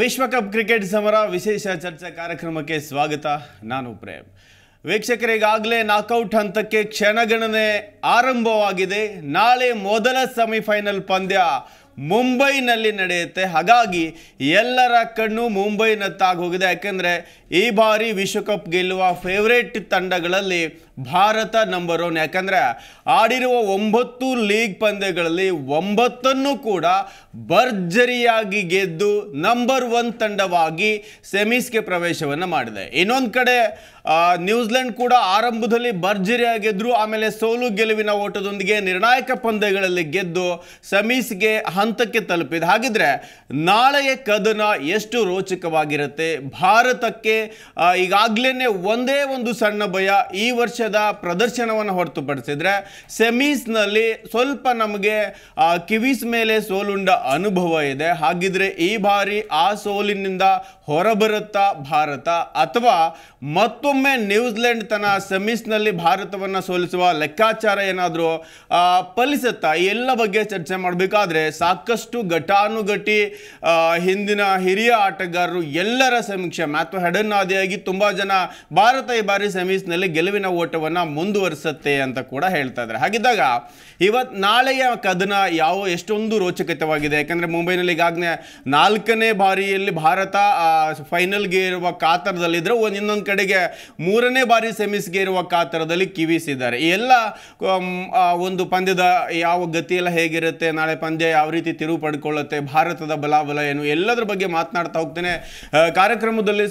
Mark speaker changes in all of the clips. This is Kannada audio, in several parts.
Speaker 1: ವಿಶ್ವಕಪ್ ಕ್ರಿಕೆಟ್ ಸಮರ ವಿಶೇಷ ಚರ್ಚಾ ಕಾರ್ಯಕ್ರಮಕ್ಕೆ ಸ್ವಾಗತ ನಾನು ಪ್ರೇಮ್ ವೀಕ್ಷಕರಿಗಾಗಲೇ ನಾಕೌಟ್ ಹಂತಕ್ಕೆ ಕ್ಷಣಗಣನೆ ಆರಂಭವಾಗಿದೆ ನಾಳೆ ಮೊದಲ ಸೆಮಿಫೈನಲ್ ಪಂದ್ಯ ಮುಂಬೈನಲ್ಲಿ ನಡೆಯುತ್ತೆ ಹಾಗಾಗಿ ಎಲ್ಲರ ಕಣ್ಣು ಹೋಗಿದೆ ಯಾಕೆಂದರೆ ಈ ಬಾರಿ ವಿಶ್ವಕಪ್ ಗೆಲ್ಲುವ ಫೇವ್ರೇಟ್ ತಂಡಗಳಲ್ಲಿ ಭಾರತ ನಂಬರ್ ಒನ್ ಯಾಕಂದರೆ ಆಡಿರುವ ಒಂಬತ್ತು ಲೀಗ್ ಪಂದ್ಯಗಳಲ್ಲಿ ಒಂಬತ್ತನ್ನು ಕೂಡ ಭರ್ಜರಿಯಾಗಿ ಗೆದ್ದು ನಂಬರ್ ಒನ್ ತಂಡವಾಗಿ ಸೆಮೀಸ್ಗೆ ಪ್ರವೇಶವನ್ನು ಮಾಡಿದೆ ಇನ್ನೊಂದು ಕಡೆ ನ್ಯೂಜಿಲೆಂಡ್ ಕೂಡ ಆರಂಭದಲ್ಲಿ ಭರ್ಜರಿಯಾಗೆದ್ರು ಆಮೇಲೆ ಸೋಲು ಗೆಲುವಿನ ಓಟದೊಂದಿಗೆ ನಿರ್ಣಾಯಕ ಪಂದ್ಯಗಳಲ್ಲಿ ಗೆದ್ದು ಸೆಮೀಸ್ಗೆ ಹಂತಕ್ಕೆ ತಲುಪಿದೆ ಹಾಗಿದ್ರೆ ನಾಳೆಯ ಕದನ ಎಷ್ಟು ರೋಚಕವಾಗಿರುತ್ತೆ ಭಾರತಕ್ಕೆ ಈಗಾಗಲೇ ಒಂದೇ ಒಂದು ಸಣ್ಣ ಭಯ ಈ ವರ್ಷದ ಪ್ರದರ್ಶನವನ್ನು ಹೊರತುಪಡಿಸಿದ್ರೆ ಸೆಮೀಸ್ನಲ್ಲಿ ಸ್ವಲ್ಪ ನಮಗೆ ಕಿವೀಸ್ ಮೇಲೆ ಸೋಲುಂಡ ಅನುಭವ ಇದೆ ಹಾಗಿದ್ರೆ ಈ ಬಾರಿ ಆ ಸೋಲಿನಿಂದ ಹೊರಬರುತ್ತಾ ಭಾರತ ಅಥವಾ ಮತ್ತೊಮ್ಮೆ ಮತ್ತೊಮ್ಮೆ ನ್ಯೂಜಿಲೆಂಡ್ ತನ್ನ ಸೆಮೀಸ್ನಲ್ಲಿ ಭಾರತವನ್ನು ಸೋಲಿಸುವ ಲೆಕ್ಕಾಚಾರ ಏನಾದರೂ ಫಲಿಸುತ್ತಾ ಎಲ್ಲ ಬಗ್ಗೆ ಚರ್ಚೆ ಮಾಡಬೇಕಾದ್ರೆ ಸಾಕಷ್ಟು ಘಟಾನುಘಟಿ ಹಿಂದಿನ ಹಿರಿಯ ಆಟಗಾರರು ಎಲ್ಲರ ಸಮೀಕ್ಷೆ ಮತ್ತು ಆದಿಯಾಗಿ ತುಂಬ ಜನ ಭಾರತ ಈ ಬಾರಿ ಸೆಮೀಸ್ನಲ್ಲಿ ಗೆಲುವಿನ ಓಟವನ್ನು ಮುಂದುವರಿಸುತ್ತೆ ಅಂತ ಕೂಡ ಹೇಳ್ತಾ ಇದ್ದಾರೆ ಹಾಗಿದ್ದಾಗ ಇವತ್ತು ನಾಳೆಯ ಕದನ ಯಾವ ಎಷ್ಟೊಂದು ರೋಚಕತವಾಗಿದೆ ಯಾಕಂದರೆ ಮುಂಬೈನಲ್ಲಿ ಈಗಾಗಲೇ ನಾಲ್ಕನೇ ಬಾರಿಯಲ್ಲಿ ಭಾರತ ಫೈನಲ್ಗೆ ಇರುವ ಕಾತರದಲ್ಲಿದ್ದರೆ ಒಂದು ಇನ್ನೊಂದು ಕಡೆಗೆ ಮೂರನೇ ಬಾರಿ ಸೆಮಿಸ್ಗೆ ಇರುವ ಕಾತರದಲ್ಲಿ ಕಿವಿಸಿದ್ದಾರೆ ಎಲ್ಲ ಒಂದು ಪಂದ್ಯದ ಯಾವ ಗತಿಯೆಲ್ಲ ಹೇಗಿರುತ್ತೆ ನಾಳೆ ಪಂದ್ಯ ಯಾವ ರೀತಿ ತಿರುವು ಪಡ್ಕೊಳ್ಳುತ್ತೆ ಭಾರತದ ಬಲಾಬಲ ಏನು ಎಲ್ಲದರ ಬಗ್ಗೆ ಮಾತನಾಡ್ತಾ ಹೋಗ್ತೇನೆ ಕಾರ್ಯಕ್ರಮದಲ್ಲಿ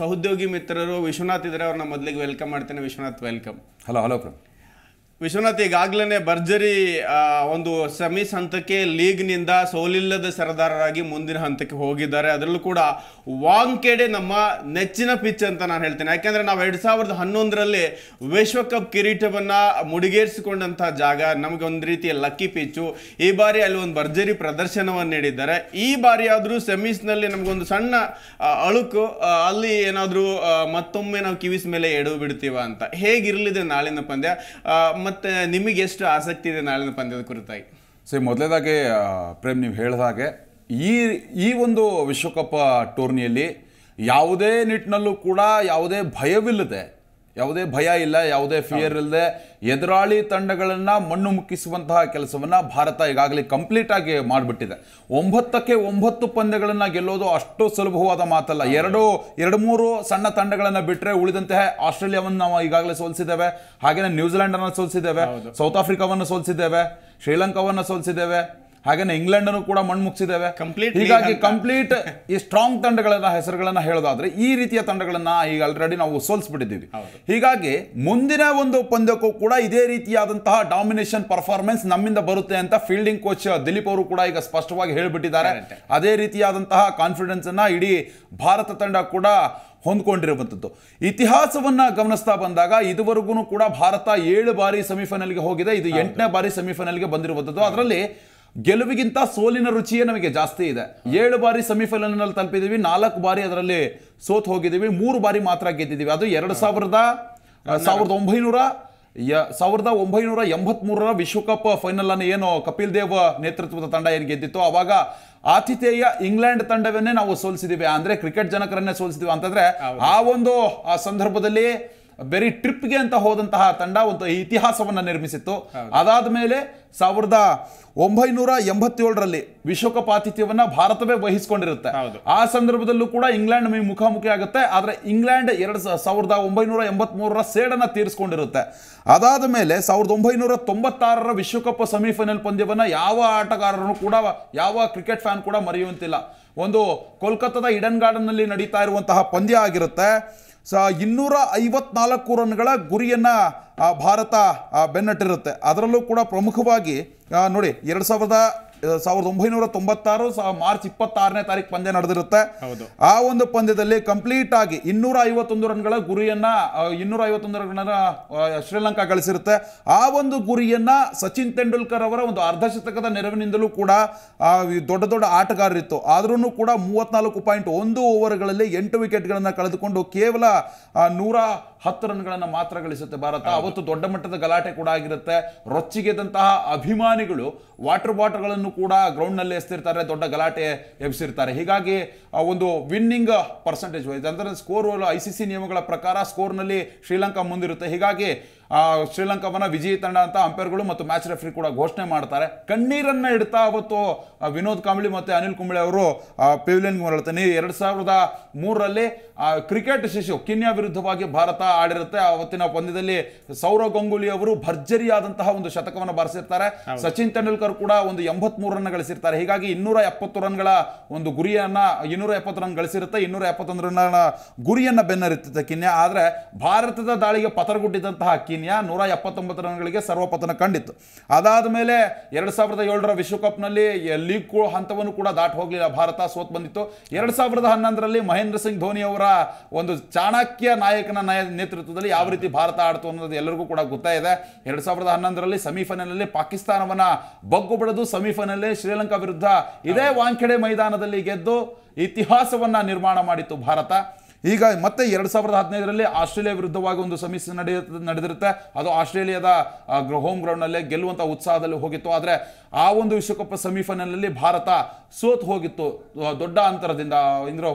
Speaker 1: ಸಹೋದ್ಯೋಗಿ ಮಿತ್ರರು ವಿಶ್ವನಾಥ್ ಇದ್ದಾರೆ ಅವ್ರನ್ನ ಮೊದಲಿಗೆ ವೆಲ್ಕಮ್ ಮಾಡ್ತೇನೆ Vishwanath welcome hello hello Vishwanath ಈಗಾಗಲೇ ಭರ್ಜರಿ ಒಂದು ಸೆಮಿಸ್ ಹಂತಕ್ಕೆ ಲೀಗ್ನಿಂದ ಸೋಲಿಲ್ಲದ ಸರದಾರರಾಗಿ ಮುಂದಿನ ಹಂತಕ್ಕೆ ಹೋಗಿದ್ದಾರೆ ಅದರಲ್ಲೂ ಕೂಡ ವಾಂಕೆಡೆ ನಮ್ಮ ನೆಚ್ಚಿನ ಪಿಚ್ ಅಂತ ನಾನು ಹೇಳ್ತೇನೆ ಯಾಕೆಂದರೆ ನಾವು ಎರಡು ಸಾವಿರದ ಹನ್ನೊಂದರಲ್ಲಿ ವಿಶ್ವಕಪ್ ಕಿರೀಟವನ್ನು ಮುಡಿಗೇರಿಸಿಕೊಂಡಂಥ ಜಾಗ ನಮಗೆ ಒಂದು ರೀತಿಯ ಲಕ್ಕಿ ಪಿಚ್ಚು ಈ ಬಾರಿ ಅಲ್ಲಿ ಒಂದು ಭರ್ಜರಿ ಪ್ರದರ್ಶನವನ್ನು ನೀಡಿದ್ದಾರೆ ಈ ಬಾರಿ ಆದರೂ ಸೆಮೀಸ್ನಲ್ಲಿ ನಮಗೊಂದು ಸಣ್ಣ ಅಳುಕು ಅಲ್ಲಿ ಏನಾದರೂ ಮತ್ತೊಮ್ಮೆ ನಾವು ಕಿವಿಸ್ ಮೇಲೆ ಎಡವು ಬಿಡ್ತೀವ ಅಂತ ಹೇಗಿರಲಿದೆ ನಾಳಿನ ಪಂದ್ಯ ಮತ್ತು ನಿಮಗೆ ಎಷ್ಟು ಆಸಕ್ತಿ ಇದೆ ನಾಳಿನ ಪಂದ್ಯದ ಕುರಿತಾಗಿ
Speaker 2: ಸರಿ ಮೊದಲೇದಾಗಿ ಪ್ರೇಮ್ ನೀವು ಹೇಳಿದ ಹಾಗೆ ಈ ಈ ಒಂದು ವಿಶ್ವಕಪ್ ಟೂರ್ನಿಯಲ್ಲಿ ಯಾವುದೇ ನಿಟ್ಟಿನಲ್ಲೂ ಕೂಡ ಯಾವುದೇ ಭಯವಿಲ್ಲದೆ ಯಾವುದೇ ಭಯ ಇಲ್ಲ ಯಾವುದೇ ಫಿಯರ್ ಇಲ್ಲದೆ ಎದುರಾಳಿ ತಂಡಗಳನ್ನು ಮಣ್ಣು ಮುಕ್ಕಿಸುವಂತಹ ಕೆಲಸವನ್ನು ಭಾರತ ಈಗಾಗಲೇ ಕಂಪ್ಲೀಟ್ ಆಗಿ ಮಾಡಿಬಿಟ್ಟಿದೆ ಒಂಬತ್ತಕ್ಕೆ ಒಂಬತ್ತು ಪಂದ್ಯಗಳನ್ನು ಗೆಲ್ಲೋದು ಅಷ್ಟು ಸುಲಭವಾದ ಮಾತಲ್ಲ ಎರಡು ಎರಡು ಮೂರು ಸಣ್ಣ ತಂಡಗಳನ್ನು ಬಿಟ್ಟರೆ ಉಳಿದಂತೆ ಆಸ್ಟ್ರೇಲಿಯಾವನ್ನು ನಾವು ಈಗಾಗಲೇ ಸೋಲಿಸಿದ್ದೇವೆ ಹಾಗೆಯೇ ನ್ಯೂಜಿಲೆಂಡನ್ನು ಸೋಲಿಸಿದ್ದೇವೆ ಸೌತ್ ಆಫ್ರಿಕಾವನ್ನು ಸೋಲಿಸಿದ್ದೇವೆ ಶ್ರೀಲಂಕಾವನ್ನು ಸೋಲಿಸಿದ್ದೇವೆ ಹಾಗೇನೆ ಅನ್ನು ಕೂಡ ಮಣ್ಣು ಮುಗಿಸಿದ್ದೇವೆ ಕಂಪ್ಲೀಟ್ ಹೀಗಾಗಿ ಕಂಪ್ಲೀಟ್ ಈ ಸ್ಟ್ರಾಂಗ್ ತಂಡಗಳನ್ನ ಹೆಸರುಗಳನ್ನ ಹೇಳೋದಾದ್ರೆ ಈ ರೀತಿಯ ತಂಡಗಳನ್ನ ಈಗ ಆಲ್ರೆಡಿ ನಾವು ಸೋಲ್ಸ್ಬಿಟ್ಟಿದ್ದೀವಿ ಹೀಗಾಗಿ ಮುಂದಿನ ಒಂದು ಪಂದ್ಯಕ್ಕೂ ಕೂಡ ಇದೇ ರೀತಿಯಾದಂತಹ ಡಾಮಿನೇಷನ್ ಪರ್ಫಾರ್ಮೆನ್ಸ್ ನಮ್ಮಿಂದ ಬರುತ್ತೆ ಅಂತ ಫೀಲ್ಡಿಂಗ್ ಕೋಚ್ ದಿಲೀಪ್ ಅವರು ಕೂಡ ಈಗ ಸ್ಪಷ್ಟವಾಗಿ ಹೇಳಿಬಿಟ್ಟಿದ್ದಾರೆ ಅದೇ ರೀತಿಯಾದಂತಹ ಕಾನ್ಫಿಡೆನ್ಸ್ ಅನ್ನ ಇಡೀ ಭಾರತ ತಂಡ ಕೂಡ ಹೊಂದ್ಕೊಂಡಿರುವಂಥದ್ದು ಇತಿಹಾಸವನ್ನ ಗಮನಿಸ್ತಾ ಬಂದಾಗ ಇದುವರೆಗೂ ಕೂಡ ಭಾರತ ಏಳು ಬಾರಿ ಸೆಮಿಫೈನಲ್ಗೆ ಹೋಗಿದೆ ಇದು ಎಂಟನೇ ಬಾರಿ ಸೆಮಿಫೈನಲ್ಗೆ ಬಂದಿರುವಂಥದ್ದು ಅದರಲ್ಲಿ ಗೆಲುವಿಗಿಂತ ಸೋಲಿನ ರುಚಿಯೇ ನಮಗೆ ಜಾಸ್ತಿ ಇದೆ ಏಳು ಬಾರಿ ಸೆಮಿಫೈನಲ್ನಲ್ಲಿ ತಲುಪಿದ್ದೀವಿ ನಾಲ್ಕು ಬಾರಿ ಅದರಲ್ಲಿ ಸೋತ್ ಹೋಗಿದ್ದೀವಿ ಮೂರು ಬಾರಿ ಮಾತ್ರ ಗೆದ್ದಿದ್ದೀವಿ ಅದು ಎರಡು ಸಾವಿರದ ಸಾವಿರದ ಒಂಬೈನೂರ ಸಾವಿರದ ಒಂಬೈನೂರ ಮೂರರ ವಿಶ್ವಕಪ್ ಫೈನಲ್ ಅನ್ನು ಏನು ಕಪಿಲ್ ದೇವ್ ನೇತೃತ್ವದ ತಂಡ ಏನು ಗೆದ್ದಿತ್ತು ಅವಾಗ ಆತಿಥೇಯ ಇಂಗ್ಲೆಂಡ್ ತಂಡವನ್ನೇ ನಾವು ಸೋಲಿಸಿದೀವಿ ಅಂದ್ರೆ ಕ್ರಿಕೆಟ್ ಜನಕರನ್ನೇ ಸೋಲಿಸಿದೀವಿ ಅಂತಂದ್ರೆ ಆ ಒಂದು ಸಂದರ್ಭದಲ್ಲಿ ಬೆರಿ ಟ್ರಿಪ್ಗೆ ಅಂತ ಹೋದಂತಹ ತಂಡ ಒಂದು ಇತಿಹಾಸವನ್ನು ನಿರ್ಮಿಸಿತ್ತು ಅದಾದ ಮೇಲೆ ಸಾವಿರದ ಒಂಬೈನೂರ ಎಂಬತ್ತೇಳರಲ್ಲಿ ವಿಶ್ವಕಪ್ ಆತಿಥ್ಯವನ್ನು ಭಾರತವೇ ವಹಿಸಿಕೊಂಡಿರುತ್ತೆ ಆ ಸಂದರ್ಭದಲ್ಲೂ ಕೂಡ ಇಂಗ್ಲೆಂಡ್ ಮುಖಾಮುಖಿ ಆಗುತ್ತೆ ಆದರೆ ಇಂಗ್ಲೆಂಡ್ ಎರಡು ಸಾವಿರದ ಒಂಬೈನೂರ ಎಂಬತ್ಮೂರರ ಸೇಡನ್ನು ತೀರಿಸಿಕೊಂಡಿರುತ್ತೆ ಅದಾದ ಮೇಲೆ ಸಾವಿರದ ಒಂಬೈನೂರ ತೊಂಬತ್ತಾರರ ವಿಶ್ವಕಪ್ ಸೆಮಿಫೈನಲ್ ಪಂದ್ಯವನ್ನು ಯಾವ ಆಟಗಾರರು ಕೂಡ ಯಾವ ಕ್ರಿಕೆಟ್ ಫ್ಯಾನ್ ಕೂಡ ಮರೆಯುವಂತಿಲ್ಲ ಒಂದು ಕೋಲ್ಕತ್ತಾದ ಇಡನ್ ಗಾರ್ಡನ್ನಲ್ಲಿ ನಡೀತಾ ಇರುವಂತಹ ಪಂದ್ಯ ಆಗಿರುತ್ತೆ ಸ ಇನ್ನೂರ ಐವತ್ನಾಲ್ಕು ರನ್ಗಳ ಗುರಿಯನ್ನು ಭಾರತ ಬೆನ್ನಟ್ಟಿರುತ್ತೆ ಅದರಲ್ಲೂ ಕೂಡ ಪ್ರಮುಖವಾಗಿ ನೋಡಿ ಎರಡು ಸಾವಿರದ ಸಾವಿರದ ಒಂಬೈನೂರ ತೊಂಬತ್ತಾರು ಮಾರ್ಚ್ ಇಪ್ಪತ್ತಾರನೇ ತಾರೀಕು ಪಂದ್ಯ ನಡೆದಿರುತ್ತೆ ಆ ಒಂದು ಪಂದ್ಯದಲ್ಲಿ ಕಂಪ್ಲೀಟ್ ಆಗಿ ಇನ್ನೂರ ಐವತ್ತೊಂದು ರನ್ಗಳ ಗುರಿಯನ್ನ ಇನ್ನೂರ ಐವತ್ತೊಂದು ರನ್ನ ಶ್ರೀಲಂಕಾ ಗಳಿಸಿರುತ್ತೆ ಆ ಒಂದು ಗುರಿಯನ್ನ ಸಚಿನ್ ತೆಂಡೂಲ್ಕರ್ ಅವರ ಒಂದು ಅರ್ಧ ಶತಕದ ನೆರವಿನಿಂದಲೂ ಕೂಡ ದೊಡ್ಡ ದೊಡ್ಡ ಆಟಗಾರರಿತ್ತು ಆದ್ರೂ ಕೂಡ ಮೂವತ್ನಾಲ್ಕು ಪಾಯಿಂಟ್ ಒಂದು ಓವರ್ಗಳಲ್ಲಿ ಎಂಟು ವಿಕೆಟ್ಗಳನ್ನು ಕಳೆದುಕೊಂಡು ಕೇವಲ ನೂರ ಹತ್ತು ರನ್ಗಳನ್ನು ಮಾತ್ರ ಗಳಿಸುತ್ತೆ ಭಾರತ ಅವತ್ತು ದೊಡ್ಡ ಮಟ್ಟದ ಗಲಾಟೆ ಕೂಡ ಆಗಿರುತ್ತೆ ರೊಚ್ಚಿಗೆದಂತಹ ಅಭಿಮಾನಿಗಳು ವಾಟರ್ ಬಾಟಲ್ಗಳನ್ನು ಕೂಡ ಕೂಡ ಗ್ರೌಂಡ್ನಲ್ಲಿ ಎಸ್ತಿರ್ತಾರೆ ದೊಡ್ಡ ಗಲಾಟೆ ಎಬ್ಸಿರ್ತಾರೆ ಹೀಗಾಗಿ ಒಂದು ವಿನ್ನಿಂಗ್ ಪರ್ಸೆಂಟೇಜ್ ಅಂದರೆ ಸ್ಕೋರ್ ಐ ಸಿ ಸಿ ನಿಯಮಗಳ ಪ್ರಕಾರ ಸ್ಕೋರ್ನಲ್ಲಿ ಶ್ರೀಲಂಕಾ ಮುಂದಿರುತ್ತೆ ಹೀಗಾಗಿ ಶ್ರೀಲಂಕಾವನ್ನು ವಿಜಯಿ ತಂಡ ಅಂತ ಅಂಪೈರ್ಗಳು ಮತ್ತು ಮ್ಯಾಚ್ ರೆಫ್ರಿ ಕೂಡ ಘೋಷಣೆ ಮಾಡ್ತಾರೆ ಕಣ್ಣೀರನ್ನು ಇಡ್ತಾ ಅವತ್ತು ವಿನೋದ್ ಕಾಂಬ್ಳಿ ಮತ್ತು ಅನಿಲ್ ಕುಂಬ್ಳೆ ಅವರು ಪೆವಿಲಿಯನ್ಗೆ ಮರಳುತ್ತಾರೆ ಎರಡು ಸಾವಿರದ ಮೂರರಲ್ಲಿ ಕ್ರಿಕೆಟ್ ಶಿಶು ಕಿನ್ಯಾ ವಿರುದ್ಧವಾಗಿ ಭಾರತ ಆಡಿರುತ್ತೆ ಆವತ್ತಿನ ಪಂದ್ಯದಲ್ಲಿ ಸೌರವ್ ಗಂಗೂಲಿ ಅವರು ಭರ್ಜರಿಯಾದಂತಹ ಒಂದು ಶತಕವನ್ನು ಬಾರಿಸಿರ್ತಾರೆ ಸಚಿನ್ ತೆಂಡೂಲ್ಕರ್ ಕೂಡ ಒಂದು ಎಂಬತ್ ರನ್ ಗಳಿಸಿರ್ತಾರೆ ಹೀಗಾಗಿ ಇನ್ನೂರ ಎಪ್ಪತ್ತು ರನ್ಗಳ ಒಂದು ಗುರಿಯನ್ನ ಇನ್ನೂರ ಎಪ್ಪತ್ತು ರನ್ ಗಳಿಸಿರುತ್ತೆ ಇನ್ನೂರ ಎಪ್ಪತ್ತೊಂದು ರನ್ ಗುರಿಯನ್ನ ಬೆನ್ನರಿತ್ತೆ ಕಿನ್ಯಾ ಆದರೆ ಭಾರತದ ದಾಳಿಗೆ ಪತರಗುಟ್ಟಿದಂತಹ ಕಿನ್ಯಾ ಕೀನ್ಯಾ ನೂರ ಎಪ್ಪತ್ತೊಂಬತ್ತು ರನ್ಗಳಿಗೆ ಸರ್ವಪತನ ಕಂಡಿತ್ತು ಅದಾದ ಮೇಲೆ ಎರಡು ಸಾವಿರದ ಏಳರ ವಿಶ್ವಕಪ್ನಲ್ಲಿ ಲೀಗ್ ಹಂತವನ್ನು ಕೂಡ ದಾಟ ಹೋಗಲಿಲ್ಲ ಭಾರತ ಸೋತ್ ಬಂದಿತ್ತು ಎರಡ್ ಸಾವಿರದ ಹನ್ನೊಂದರಲ್ಲಿ ಮಹೇಂದ್ರ ಸಿಂಗ್ ಧೋನಿ ಅವರ ಒಂದು ಚಾಣಕ್ಯ ನಾಯಕನ ನೇತೃತ್ವದಲ್ಲಿ ಯಾವ ರೀತಿ ಭಾರತ ಆಡ್ತು ಅನ್ನೋದು ಎಲ್ಲರಿಗೂ ಕೂಡ ಇದೆ ಎರಡ್ ಸಾವಿರದ ಹನ್ನೊಂದರಲ್ಲಿ ಸೆಮಿಫೈನಲ್ ಪಾಕಿಸ್ತಾನವನ್ನು ಬಗ್ಗು ಬಿಡದು ಸೆಮಿಫೈನಲ್ ಶ್ರೀಲಂಕಾ ವಿರುದ್ಧ ಇದೇ ವಾಂಖೆಡೆ ಮೈದಾನದಲ್ಲಿ ಗೆದ್ದು ಇತಿಹಾಸವನ್ನ ನಿರ್ಮಾಣ ಮಾಡಿತ್ತು ಭಾರತ ಈಗ ಮತ್ತೆ ಎರಡು ಸಾವಿರದ ಹದಿನೈದರಲ್ಲಿ ಆಸ್ಟ್ರೇಲಿಯಾ ವಿರುದ್ಧವಾಗಿ ಒಂದು ಸಮೀಕ್ಷೆ ನಡೆಯ ನಡೆದಿರುತ್ತೆ ಅದು ಆಸ್ಟ್ರೇಲಿಯಾದ ಹೋಮ್ ಗ್ರೌಂಡ್ನಲ್ಲೇ ಗೆಲ್ಲುವಂಥ ಉತ್ಸಾಹದಲ್ಲಿ ಹೋಗಿತ್ತು ಆದರೆ ಆ ಒಂದು ವಿಶ್ವಕಪ್ ಸೆಮಿಫೈನಲ್ನಲ್ಲಿ ಭಾರತ ಸೋತ್ ಹೋಗಿತ್ತು ದೊಡ್ಡ ಅಂತರದಿಂದ ಇಂದ್ರ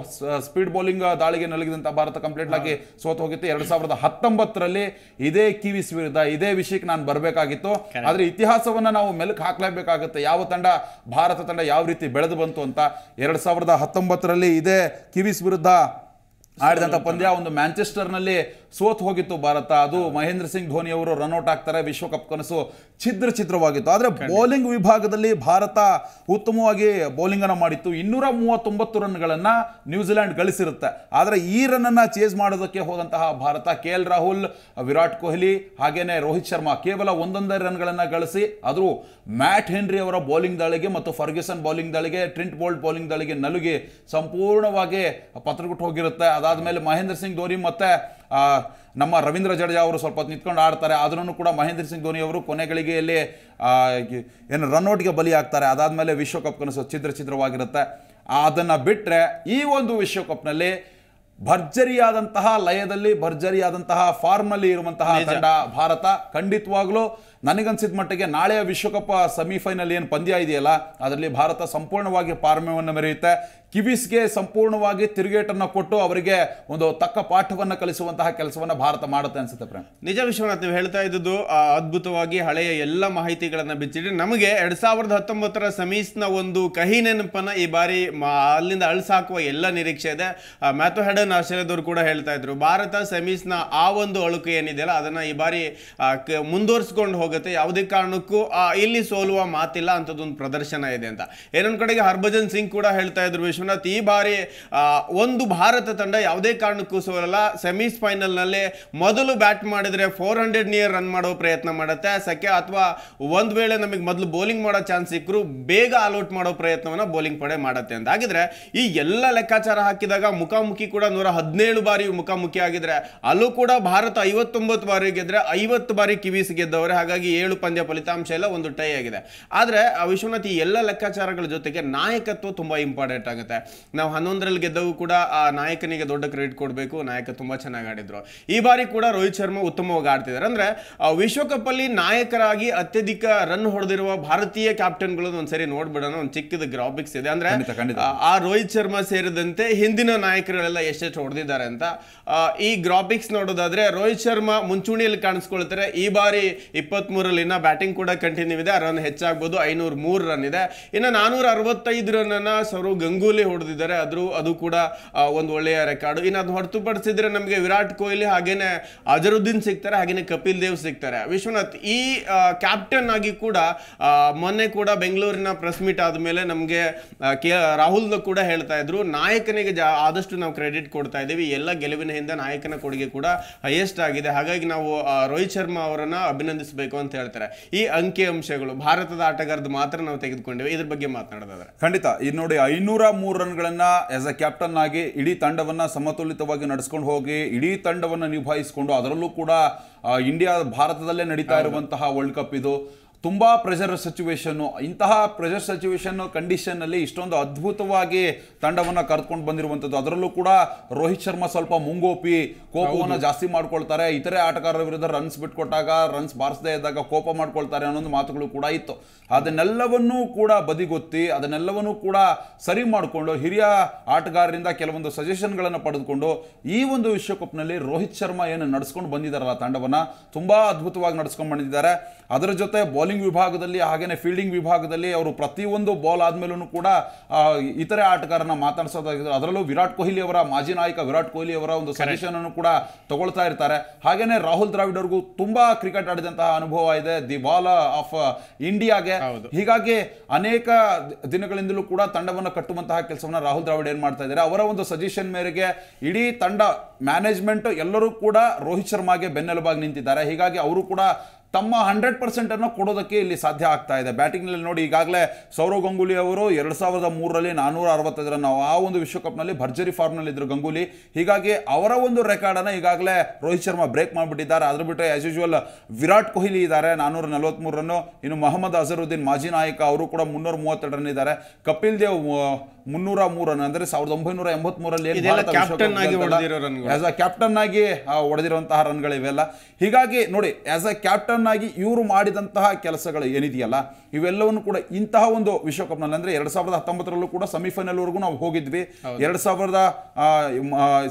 Speaker 2: ಸ್ಪೀಡ್ ಬೌಲಿಂಗ್ ದಾಳಿಗೆ ನಲಗಿದಂಥ ಭಾರತ ಕಂಪ್ಲೀಟ್ ಆಗಿ ಸೋತ್ ಹೋಗಿತ್ತು ಎರಡು ಸಾವಿರದ ಹತ್ತೊಂಬತ್ತರಲ್ಲಿ ಇದೇ ಕಿವಿಸ್ ವಿರುದ್ಧ ಇದೇ ವಿಷಯಕ್ಕೆ ನಾನು ಬರಬೇಕಾಗಿತ್ತು ಆದರೆ ಇತಿಹಾಸವನ್ನು ನಾವು ಮೆಲುಕು ಹಾಕಲೇಬೇಕಾಗುತ್ತೆ ಯಾವ ತಂಡ ಭಾರತ ತಂಡ ಯಾವ ರೀತಿ ಬೆಳೆದು ಬಂತು ಅಂತ ಎರಡು ಸಾವಿರದ ಹತ್ತೊಂಬತ್ತರಲ್ಲಿ ಇದೇ ಕಿವಿಸ್ ವಿರುದ್ಧ ಆಡಿದಂಥ ಪಂದ್ಯ ಒಂದು ಮ್ಯಾಂಚೆಸ್ಟರ್ನಲ್ಲಿ ಸೋತು ಹೋಗಿತ್ತು ಭಾರತ ಅದು ಮಹೇಂದ್ರ ಸಿಂಗ್ ಧೋನಿ ಅವರು ರನ್ಔಟ್ ಆಗ್ತಾರೆ ವಿಶ್ವಕಪ್ ಕನಸು ಛಿದ್ರ ಛಿದ್ರವಾಗಿತ್ತು ಆದರೆ ಬೌಲಿಂಗ್ ವಿಭಾಗದಲ್ಲಿ ಭಾರತ ಉತ್ತಮವಾಗಿ ಬೌಲಿಂಗ್ ಮಾಡಿತ್ತು ಇನ್ನೂರ ಮೂವತ್ತೊಂಬತ್ತು ರನ್ಗಳನ್ನು ನ್ಯೂಜಿಲೆಂಡ್ ಗಳಿಸಿರುತ್ತೆ ಆದರೆ ಈ ರನ್ ಚೇಸ್ ಮಾಡೋದಕ್ಕೆ ಹೋದಂತಹ ಭಾರತ ಕೆ ಎಲ್ ರಾಹುಲ್ ವಿರಾಟ್ ಕೊಹ್ಲಿ ಹಾಗೇನೆ ರೋಹಿತ್ ಶರ್ಮಾ ಕೇವಲ ಒಂದೊಂದೇ ರನ್ಗಳನ್ನು ಗಳಿಸಿ ಆದರೂ ಮ್ಯಾಟ್ ಹೆನ್ರಿ ಅವರ ಬೌಲಿಂಗ್ ದಾಳಿಗೆ ಮತ್ತು ಫರ್ಗ್ಯೂಸನ್ ಬೌಲಿಂಗ್ ದಾಳಿಗೆ ಟ್ರಿಂಟ್ ಬೋಲ್ಡ್ ಬೌಲಿಂಗ್ ದಾಳಿಗೆ ನಲುಗಿ ಸಂಪೂರ್ಣವಾಗಿ ಪತ್ರಗುಟ್ಟು ಹೋಗಿರುತ್ತೆ ಅದಾದ ಮೇಲೆ ಮಹೇಂದ್ರ ಸಿಂಗ್ ಧೋನಿ ಮತ್ತೆ ನಮ್ಮ ರವೀಂದ್ರ ಜಡೇಜಾ ಅವರು ಸ್ವಲ್ಪ ನಿಂತ್ಕೊಂಡು ಆಡ್ತಾರೆ ಅದನ್ನು ಕೂಡ ಮಹೇಂದ್ರ ಸಿಂಗ್ ಧೋನಿ ಅವರು ಗಳಿಗೆಯಲ್ಲಿ ಏನು ರನ್ಔಟ್ಗೆ ಬಲಿ ಆಗ್ತಾರೆ ಮೇಲೆ ವಿಶ್ವಕಪ್ ಕನಸು ಛಿದ್ರ ಛಿದ್ರವಾಗಿರುತ್ತೆ ಅದನ್ನು ಬಿಟ್ಟರೆ ಈ ಒಂದು ವಿಶ್ವಕಪ್ನಲ್ಲಿ ಭರ್ಜರಿಯಾದಂತಹ ಲಯದಲ್ಲಿ ಭರ್ಜರಿಯಾದಂತಹ ಫಾರ್ಮ್ನಲ್ಲಿ ಇರುವಂತಹ ತಂಡ ಭಾರತ ಖಂಡಿತವಾಗ್ಲೂ ನನಗನ್ಸಿದ ಮಟ್ಟಿಗೆ ನಾಳೆಯ ವಿಶ್ವಕಪ್ ಸೆಮಿಫೈನಲ್ ಏನು ಪಂದ್ಯ ಇದೆಯಲ್ಲ ಅದರಲ್ಲಿ ಭಾರತ ಸಂಪೂರ್ಣವಾಗಿ ಪಾರಮ್ಯವನ್ನು ಮೆರೆಯುತ್ತೆ ಕಿವಿಸ್ಗೆ ಸಂಪೂರ್ಣವಾಗಿ ತಿರುಗೇಟನ್ನು ಕೊಟ್ಟು ಅವರಿಗೆ ಒಂದು ತಕ್ಕ ಪಾಠವನ್ನು ಕಲಿಸುವಂತಹ ಕೆಲಸವನ್ನು ಭಾರತ ಮಾಡುತ್ತೆ ಅನಿಸುತ್ತೆ ಪ್ರೇಮ್
Speaker 1: ನಿಜ ವಿಶ್ವನಾಥ್ ನೀವು ಹೇಳ್ತಾ ಇದ್ದಿದ್ದು ಅದ್ಭುತವಾಗಿ ಹಳೆಯ ಎಲ್ಲ ಮಾಹಿತಿಗಳನ್ನು ಬಿಚ್ಚಿಡಿ ನಮಗೆ ಎರಡ್ ಸಾವಿರದ ಹತ್ತೊಂಬತ್ತರ ಸಮೀಸ್ನ ಒಂದು ಕಹಿ ನೆನಪನ್ನು ಈ ಬಾರಿ ಅಲ್ಲಿಂದ ಅಳಿಸಾಕುವ ಎಲ್ಲ ನಿರೀಕ್ಷೆ ಇದೆ ಮ್ಯಾಥು ಹೆಡನ್ ಆಶ್ರಯದವರು ಕೂಡ ಹೇಳ್ತಾ ಇದ್ರು ಭಾರತ ಸೆಮೀಸ್ನ ಆ ಒಂದು ಅಳುಕು ಏನಿದೆಯಲ್ಲ ಅದನ್ನು ಈ ಬಾರಿ ಮುಂದುವರಿಸಿಕೊಂಡು ಹೋಗುತ್ತೆ ಯಾವುದೇ ಕಾರಣಕ್ಕೂ ಇಲ್ಲಿ ಸೋಲುವ ಮಾತಿಲ್ಲ ಅಂಥದ್ದೊಂದು ಪ್ರದರ್ಶನ ಇದೆ ಅಂತ ಇನ್ನೊಂದು ಕಡೆಗೆ ಹರ್ಭಜನ್ ಸಿಂಗ್ ಕೂಡ ಹೇಳ್ತಾ ಇದ್ರು ವಿಶ್ವನಾಥ್ ಈ ಬಾರಿ ಒಂದು ಭಾರತ ತಂಡ ಯಾವುದೇ ಕಾರಣಕ್ಕೂ ಸೋಲಲ್ಲ ಸೆಮೀಸ್ ಫೈನಲ್ನಲ್ಲಿ ಮೊದಲು ಬ್ಯಾಟ್ ಮಾಡಿದರೆ ಫೋರ್ ಹಂಡ್ರೆಡ್ ನಿಯರ್ ರನ್ ಮಾಡೋ ಪ್ರಯತ್ನ ಮಾಡುತ್ತೆ ಸಕ್ಕೆ ಅಥವಾ ಒಂದು ವೇಳೆ ನಮಗೆ ಮೊದಲು ಬೌಲಿಂಗ್ ಮಾಡೋ ಚಾನ್ಸ್ ಸಿಕ್ಕರು ಬೇಗ ಆಲ್ಔಟ್ ಮಾಡೋ ಪ್ರಯತ್ನವನ್ನು ಬೌಲಿಂಗ್ ಪಡೆ ಮಾಡುತ್ತೆ ಅಂತ ಹಾಗಿದ್ರೆ ಈ ಎಲ್ಲ ಲೆಕ್ಕಾಚಾರ ಹಾಕಿದಾಗ ಮುಖಾಮುಖಿ ಕೂಡ ನೂರ ಹದಿನೇಳು ಬಾರಿ ಮುಖಾಮುಖಿ ಆಗಿದ್ರೆ ಅಲ್ಲೂ ಕೂಡ ಭಾರತ ಐವತ್ತೊಂಬತ್ತು ಬಾರಿ ಗೆದ್ರೆ ಐವತ್ತು ಬಾರಿ ಕಿವೀಸ್ ಗೆದ್ದವ್ರೆ ಹಾಗಾಗಿ ಹಾಗಾಗಿ ಏಳು ಪಂದ್ಯ ಫಲಿತಾಂಶ ಎಲ್ಲ ಒಂದು ಟೈ ಆಗಿದೆ ಆದರೆ ವಿಶ್ವನಾಥ್ ಈ ಎಲ್ಲ ಲೆಕ್ಕಾಚಾರಗಳ ಜೊತೆಗೆ ನಾಯಕತ್ವ ತುಂಬ ಇಂಪಾರ್ಟೆಂಟ್ ಆಗುತ್ತೆ ನಾವು ಹನ್ನೊಂದರಲ್ಲಿ ಗೆದ್ದವು ಕೂಡ ಆ ನಾಯಕನಿಗೆ ದೊಡ್ಡ ಕ್ರೆಡಿಟ್ ಕೊಡಬೇಕು ನಾಯಕ ತುಂಬ ಚೆನ್ನಾಗಿ ಆಡಿದ್ರು ಈ ಬಾರಿ ಕೂಡ ರೋಹಿತ್ ಶರ್ಮಾ ಉತ್ತಮವಾಗಿ ಆಡ್ತಿದ್ದಾರೆ ಅಂದರೆ ವಿಶ್ವಕಪ್ ಅಲ್ಲಿ ನಾಯಕರಾಗಿ ಅತ್ಯಧಿಕ ರನ್ ಹೊಡೆದಿರುವ ಭಾರತೀಯ ಕ್ಯಾಪ್ಟನ್ ಕ್ಯಾಪ್ಟನ್ಗಳನ್ನು ಒಂದ್ಸರಿ ನೋಡ್ಬಿಡೋಣ ಒಂದು ಚಿಕ್ಕದ ಗ್ರಾಫಿಕ್ಸ್ ಇದೆ ಅಂದ್ರೆ ಆ ರೋಹಿತ್ ಶರ್ಮಾ ಸೇರಿದಂತೆ ಹಿಂದಿನ ನಾಯಕರುಗಳೆಲ್ಲ ಎಷ್ಟೆಷ್ಟು ಹೊಡೆದಿದ್ದಾರೆ ಅಂತ ಈ ಗ್ರಾಫಿಕ್ಸ್ ನೋಡೋದಾದ್ರೆ ರೋಹಿತ್ ಶರ್ಮಾ ಮುಂಚೂಣಿಯಲ್ಲಿ ಕಾಣಿಸ್ಕೊಳ್ತಾರೆ ಈ ಬಾರಿ ಇಪ್ಪತ್ತು ತೊಂಬತ್ಮೂರಲ್ಲಿ ಇನ್ನು ಬ್ಯಾಟಿಂಗ್ ಕೂಡ ಕಂಟಿನ್ಯೂ ಇದೆ ರನ್ ಹೆಚ್ಚಾಗ್ಬೋದು ಐನೂರು ಮೂರು ರನ್ ಇದೆ ಇನ್ನು ನಾನೂರ ಅರವತ್ತೈದು ರನ್ನನ್ನು ಸೌರವ್ ಗಂಗೂಲಿ ಹೊಡೆದಿದ್ದಾರೆ ಆದರೂ ಅದು ಕೂಡ ಒಂದು ಒಳ್ಳೆಯ ರೆಕಾರ್ಡ್ ಇನ್ನು ಅದು ಹೊರತುಪಡಿಸಿದ್ರೆ ನಮಗೆ ವಿರಾಟ್ ಕೊಹ್ಲಿ ಹಾಗೇನೆ ಅಜರುದ್ದೀನ್ ಸಿಗ್ತಾರೆ ಹಾಗೇನೆ ಕಪಿಲ್ ದೇವ್ ಸಿಗ್ತಾರೆ ವಿಶ್ವನಾಥ್ ಈ ಕ್ಯಾಪ್ಟನ್ ಆಗಿ ಕೂಡ ಮೊನ್ನೆ ಕೂಡ ಬೆಂಗಳೂರಿನ ಪ್ರೆಸ್ ಮೀಟ್ ಆದಮೇಲೆ ನಮಗೆ ಕೆ ರಾಹುಲ್ ಕೂಡ ಹೇಳ್ತಾ ಇದ್ರು ನಾಯಕನಿಗೆ ಜಾ ಆದಷ್ಟು ನಾವು ಕ್ರೆಡಿಟ್ ಕೊಡ್ತಾ ಇದ್ದೀವಿ ಎಲ್ಲ ಗೆಲುವಿನ ಹಿಂದೆ ನಾಯಕನ ಕೊಡುಗೆ ಕೂಡ ಹೈಯೆಸ್ಟ್ ಆಗಿದೆ ಹಾಗಾಗಿ ನಾವು ರೋಹಿತ್ ಶರ್ಮಾ ಅವರನ್ನು ಅಭಿನಂದಿಸಬೇಕು ಅಂತ ಹೇಳ್ತಾರೆ ಈ ಅಂಕಿ ಅಂಶಗಳು ಭಾರತದ ಆಟಗಾರದ ಮಾತ್ರ ನಾವು ತೆಗೆದುಕೊಂಡಿವೆ ಇದ್ರ ಬಗ್ಗೆ ಮಾತನಾಡೋದಾದ್ರೆ ಖಂಡಿತ ಇದು ನೋಡಿ
Speaker 2: ಐನೂರ ಮೂರು ಗಳನ್ನ ಆಸ್ ಅ ಕ್ಯಾಪ್ಟನ್
Speaker 1: ಆಗಿ ಇಡೀ ತಂಡವನ್ನ ಸಮತೋಲಿತವಾಗಿ
Speaker 2: ನಡೆಸ್ಕೊಂಡು ಹೋಗಿ ಇಡೀ ತಂಡವನ್ನ ನಿಭಾಯಿಸಿಕೊಂಡು ಅದರಲ್ಲೂ ಕೂಡ ಇಂಡಿಯಾ ಭಾರತದಲ್ಲೇ ನಡೀತಾ ಇರುವಂತಹ ವರ್ಲ್ಡ್ ಕಪ್ ಇದು ತುಂಬ ಪ್ರೆಷರ್ ಸಿಚುವೇಶನ್ನು ಇಂತಹ ಪ್ರೆಷರ್ ಸಿಚುವೇಶನ್ನು ಕಂಡೀಷನ್ನಲ್ಲಿ ಇಷ್ಟೊಂದು ಅದ್ಭುತವಾಗಿ ತಂಡವನ್ನು ಕರೆದುಕೊಂಡು ಬಂದಿರುವಂಥದ್ದು ಅದರಲ್ಲೂ ಕೂಡ ರೋಹಿತ್ ಶರ್ಮಾ ಸ್ವಲ್ಪ ಮುಂಗೋಪಿ ಕೋಪವನ್ನು ಜಾಸ್ತಿ ಮಾಡ್ಕೊಳ್ತಾರೆ ಇತರೆ ಆಟಗಾರರ ವಿರುದ್ಧ ರನ್ಸ್ ಬಿಟ್ಕೊಟ್ಟಾಗ ರನ್ಸ್ ಬಾರಿಸದೇ ಇದ್ದಾಗ ಕೋಪ ಮಾಡ್ಕೊಳ್ತಾರೆ ಅನ್ನೋದು ಮಾತುಗಳು ಕೂಡ ಇತ್ತು ಅದನ್ನೆಲ್ಲವನ್ನೂ ಕೂಡ ಬದಿಗೊತ್ತಿ ಅದನ್ನೆಲ್ಲವನ್ನೂ ಕೂಡ ಸರಿ ಮಾಡಿಕೊಂಡು ಹಿರಿಯ ಆಟಗಾರರಿಂದ ಕೆಲವೊಂದು ಸಜೆಷನ್ಗಳನ್ನು ಪಡೆದುಕೊಂಡು ಈ ಒಂದು ವಿಶ್ವಕಪ್ನಲ್ಲಿ ರೋಹಿತ್ ಶರ್ಮಾ ಏನು ನಡೆಸ್ಕೊಂಡು ಬಂದಿದ್ದಾರಲ್ಲ ತಂಡವನ್ನು ತುಂಬ ಅದ್ಭುತವಾಗಿ ನಡೆಸ್ಕೊಂಡು ಬಂದಿದ್ದಾರೆ ಅದರ ಜೊತೆ ಬೌಲಿಂಗ್ ಬೌಲಿಂಗ್ ವಿಭಾಗದಲ್ಲಿ ಹಾಗೆಯೇ ಫೀಲ್ಡಿಂಗ್ ವಿಭಾಗದಲ್ಲಿ ಅವರು ಪ್ರತಿಯೊಂದು ಬಾಲ್ ಆದಮೇಲೂ ಕೂಡ ಇತರೆ ಆಟಗಾರನ ಮಾತಾಡಿಸೋದಾಗಿದ್ದಾರೆ ಅದರಲ್ಲೂ ವಿರಾಟ್ ಕೊಹ್ಲಿ ಅವರ ಮಾಜಿ ನಾಯಕ ವಿರಾಟ್ ಕೊಹ್ಲಿ ಅವರ ಒಂದು ಸಜೆಷನ್ ಅನ್ನು ಕೂಡ ತಗೊಳ್ತಾ ಇರ್ತಾರೆ ಹಾಗೇನೆ ರಾಹುಲ್ ದ್ರಾವಿಡ್ ಅವ್ರಿಗೂ ತುಂಬಾ ಕ್ರಿಕೆಟ್ ಆಡಿದಂತಹ ಅನುಭವ ಇದೆ ದಿ ಬಾಲ್ ಆಫ್ ಇಂಡಿಯಾಗೆ ಹೀಗಾಗಿ ಅನೇಕ ದಿನಗಳಿಂದಲೂ ಕೂಡ ತಂಡವನ್ನು ಕಟ್ಟುವಂತಹ ಕೆಲಸವನ್ನು ರಾಹುಲ್ ದ್ರಾವಿಡ್ ಏನ್ ಮಾಡ್ತಾ ಇದ್ದಾರೆ ಅವರ ಒಂದು ಸಜೆಷನ್ ಮೇರೆಗೆ ಇಡೀ ತಂಡ ಮ್ಯಾನೇಜ್ಮೆಂಟ್ ಎಲ್ಲರೂ ಕೂಡ ರೋಹಿತ್ ಶರ್ಮಾಗೆ ಬೆನ್ನೆಲುಬಾಗಿ ನಿಂತಿದ್ದಾರೆ ಹೀಗಾಗಿ ಅವರು ಕೂಡ ತಮ್ಮ ಹಂಡ್ರೆಡ್ ಪರ್ಸೆಂಟನ್ನು ಕೊಡೋದಕ್ಕೆ ಇಲ್ಲಿ ಸಾಧ್ಯ ಆಗ್ತಾ ಇದೆ ಬ್ಯಾಟಿಂಗ್ನಲ್ಲಿ ನೋಡಿ ಈಗಾಗಲೇ ಸೌರವ್ ಗಂಗೂಲಿ ಅವರು ಎರಡು ಸಾವಿರದ ಮೂರರಲ್ಲಿ ನಾನ್ನೂರ ಅರವತ್ತೈದು ರನ್ ಆ ಒಂದು ವಿಶ್ವಕಪ್ನಲ್ಲಿ ಭರ್ಜರಿ ಫಾರ್ಮ್ನಲ್ಲಿದ್ದರು ಗಂಗೂಲಿ ಹೀಗಾಗಿ ಅವರ ಒಂದು ರೆಕಾರ್ಡನ್ನು ಈಗಾಗಲೇ ರೋಹಿತ್ ಶರ್ಮಾ ಬ್ರೇಕ್ ಮಾಡಿಬಿಟ್ಟಿದ್ದಾರೆ ಅದ್ರ ಬಿಟ್ಟರೆ ಆ್ಯಸ್ ಯೂಶುವಲ್ ವಿರಾಟ್ ಕೊಹ್ಲಿ ಇದ್ದಾರೆ ನಾನ್ನೂರ ನಲವತ್ತ್ಮೂರು ಇನ್ನು ಮೊಹಮ್ಮದ್ ಅಜರುದ್ದೀನ್ ಮಾಜಿ ನಾಯಕ ಅವರು ಕೂಡ ಮುನ್ನೂರ ಮೂವತ್ತೆರಡು ರನ್ ಇದ್ದಾರೆ ಕಪಿಲ್ ದೇವ್ ಮುನ್ನೂರ ರನ್ ಅಂದ್ರೆ ಸಾವಿರದ ಒಂಬೈನೂರ ಎಂಬತ್ಮೂರಲ್ಲಿ ಆಸ್ ಅ ಕ್ಯಾಪ್ಟನ್ ಆಗಿ ಹೊಡೆದಿರುವಂತಹ ರನ್ಗಳು ಇವೆಲ್ಲ ಹೀಗಾಗಿ ನೋಡಿ ಆಸ್ ಅ ಕ್ಯಾಪ್ಟನ್ ಆಗಿ ಇವರು ಮಾಡಿದಂತಹ ಕೆಲಸಗಳು ಏನಿದೆಯಲ್ಲ ಇವೆಲ್ಲವನ್ನು ಕೂಡ ಇಂತಹ ಒಂದು ವಿಶ್ವಕಪ್ನಲ್ಲಿ ಅಂದರೆ ಎರಡು ಸಾವಿರದ ಹತ್ತೊಂಬತ್ತರಲ್ಲೂ ಕೂಡ ಸೆಮಿಫೈನಲ್ವರೆಗೂ ನಾವು ಹೋಗಿದ್ವಿ ಎರಡ್ ಸಾವಿರದ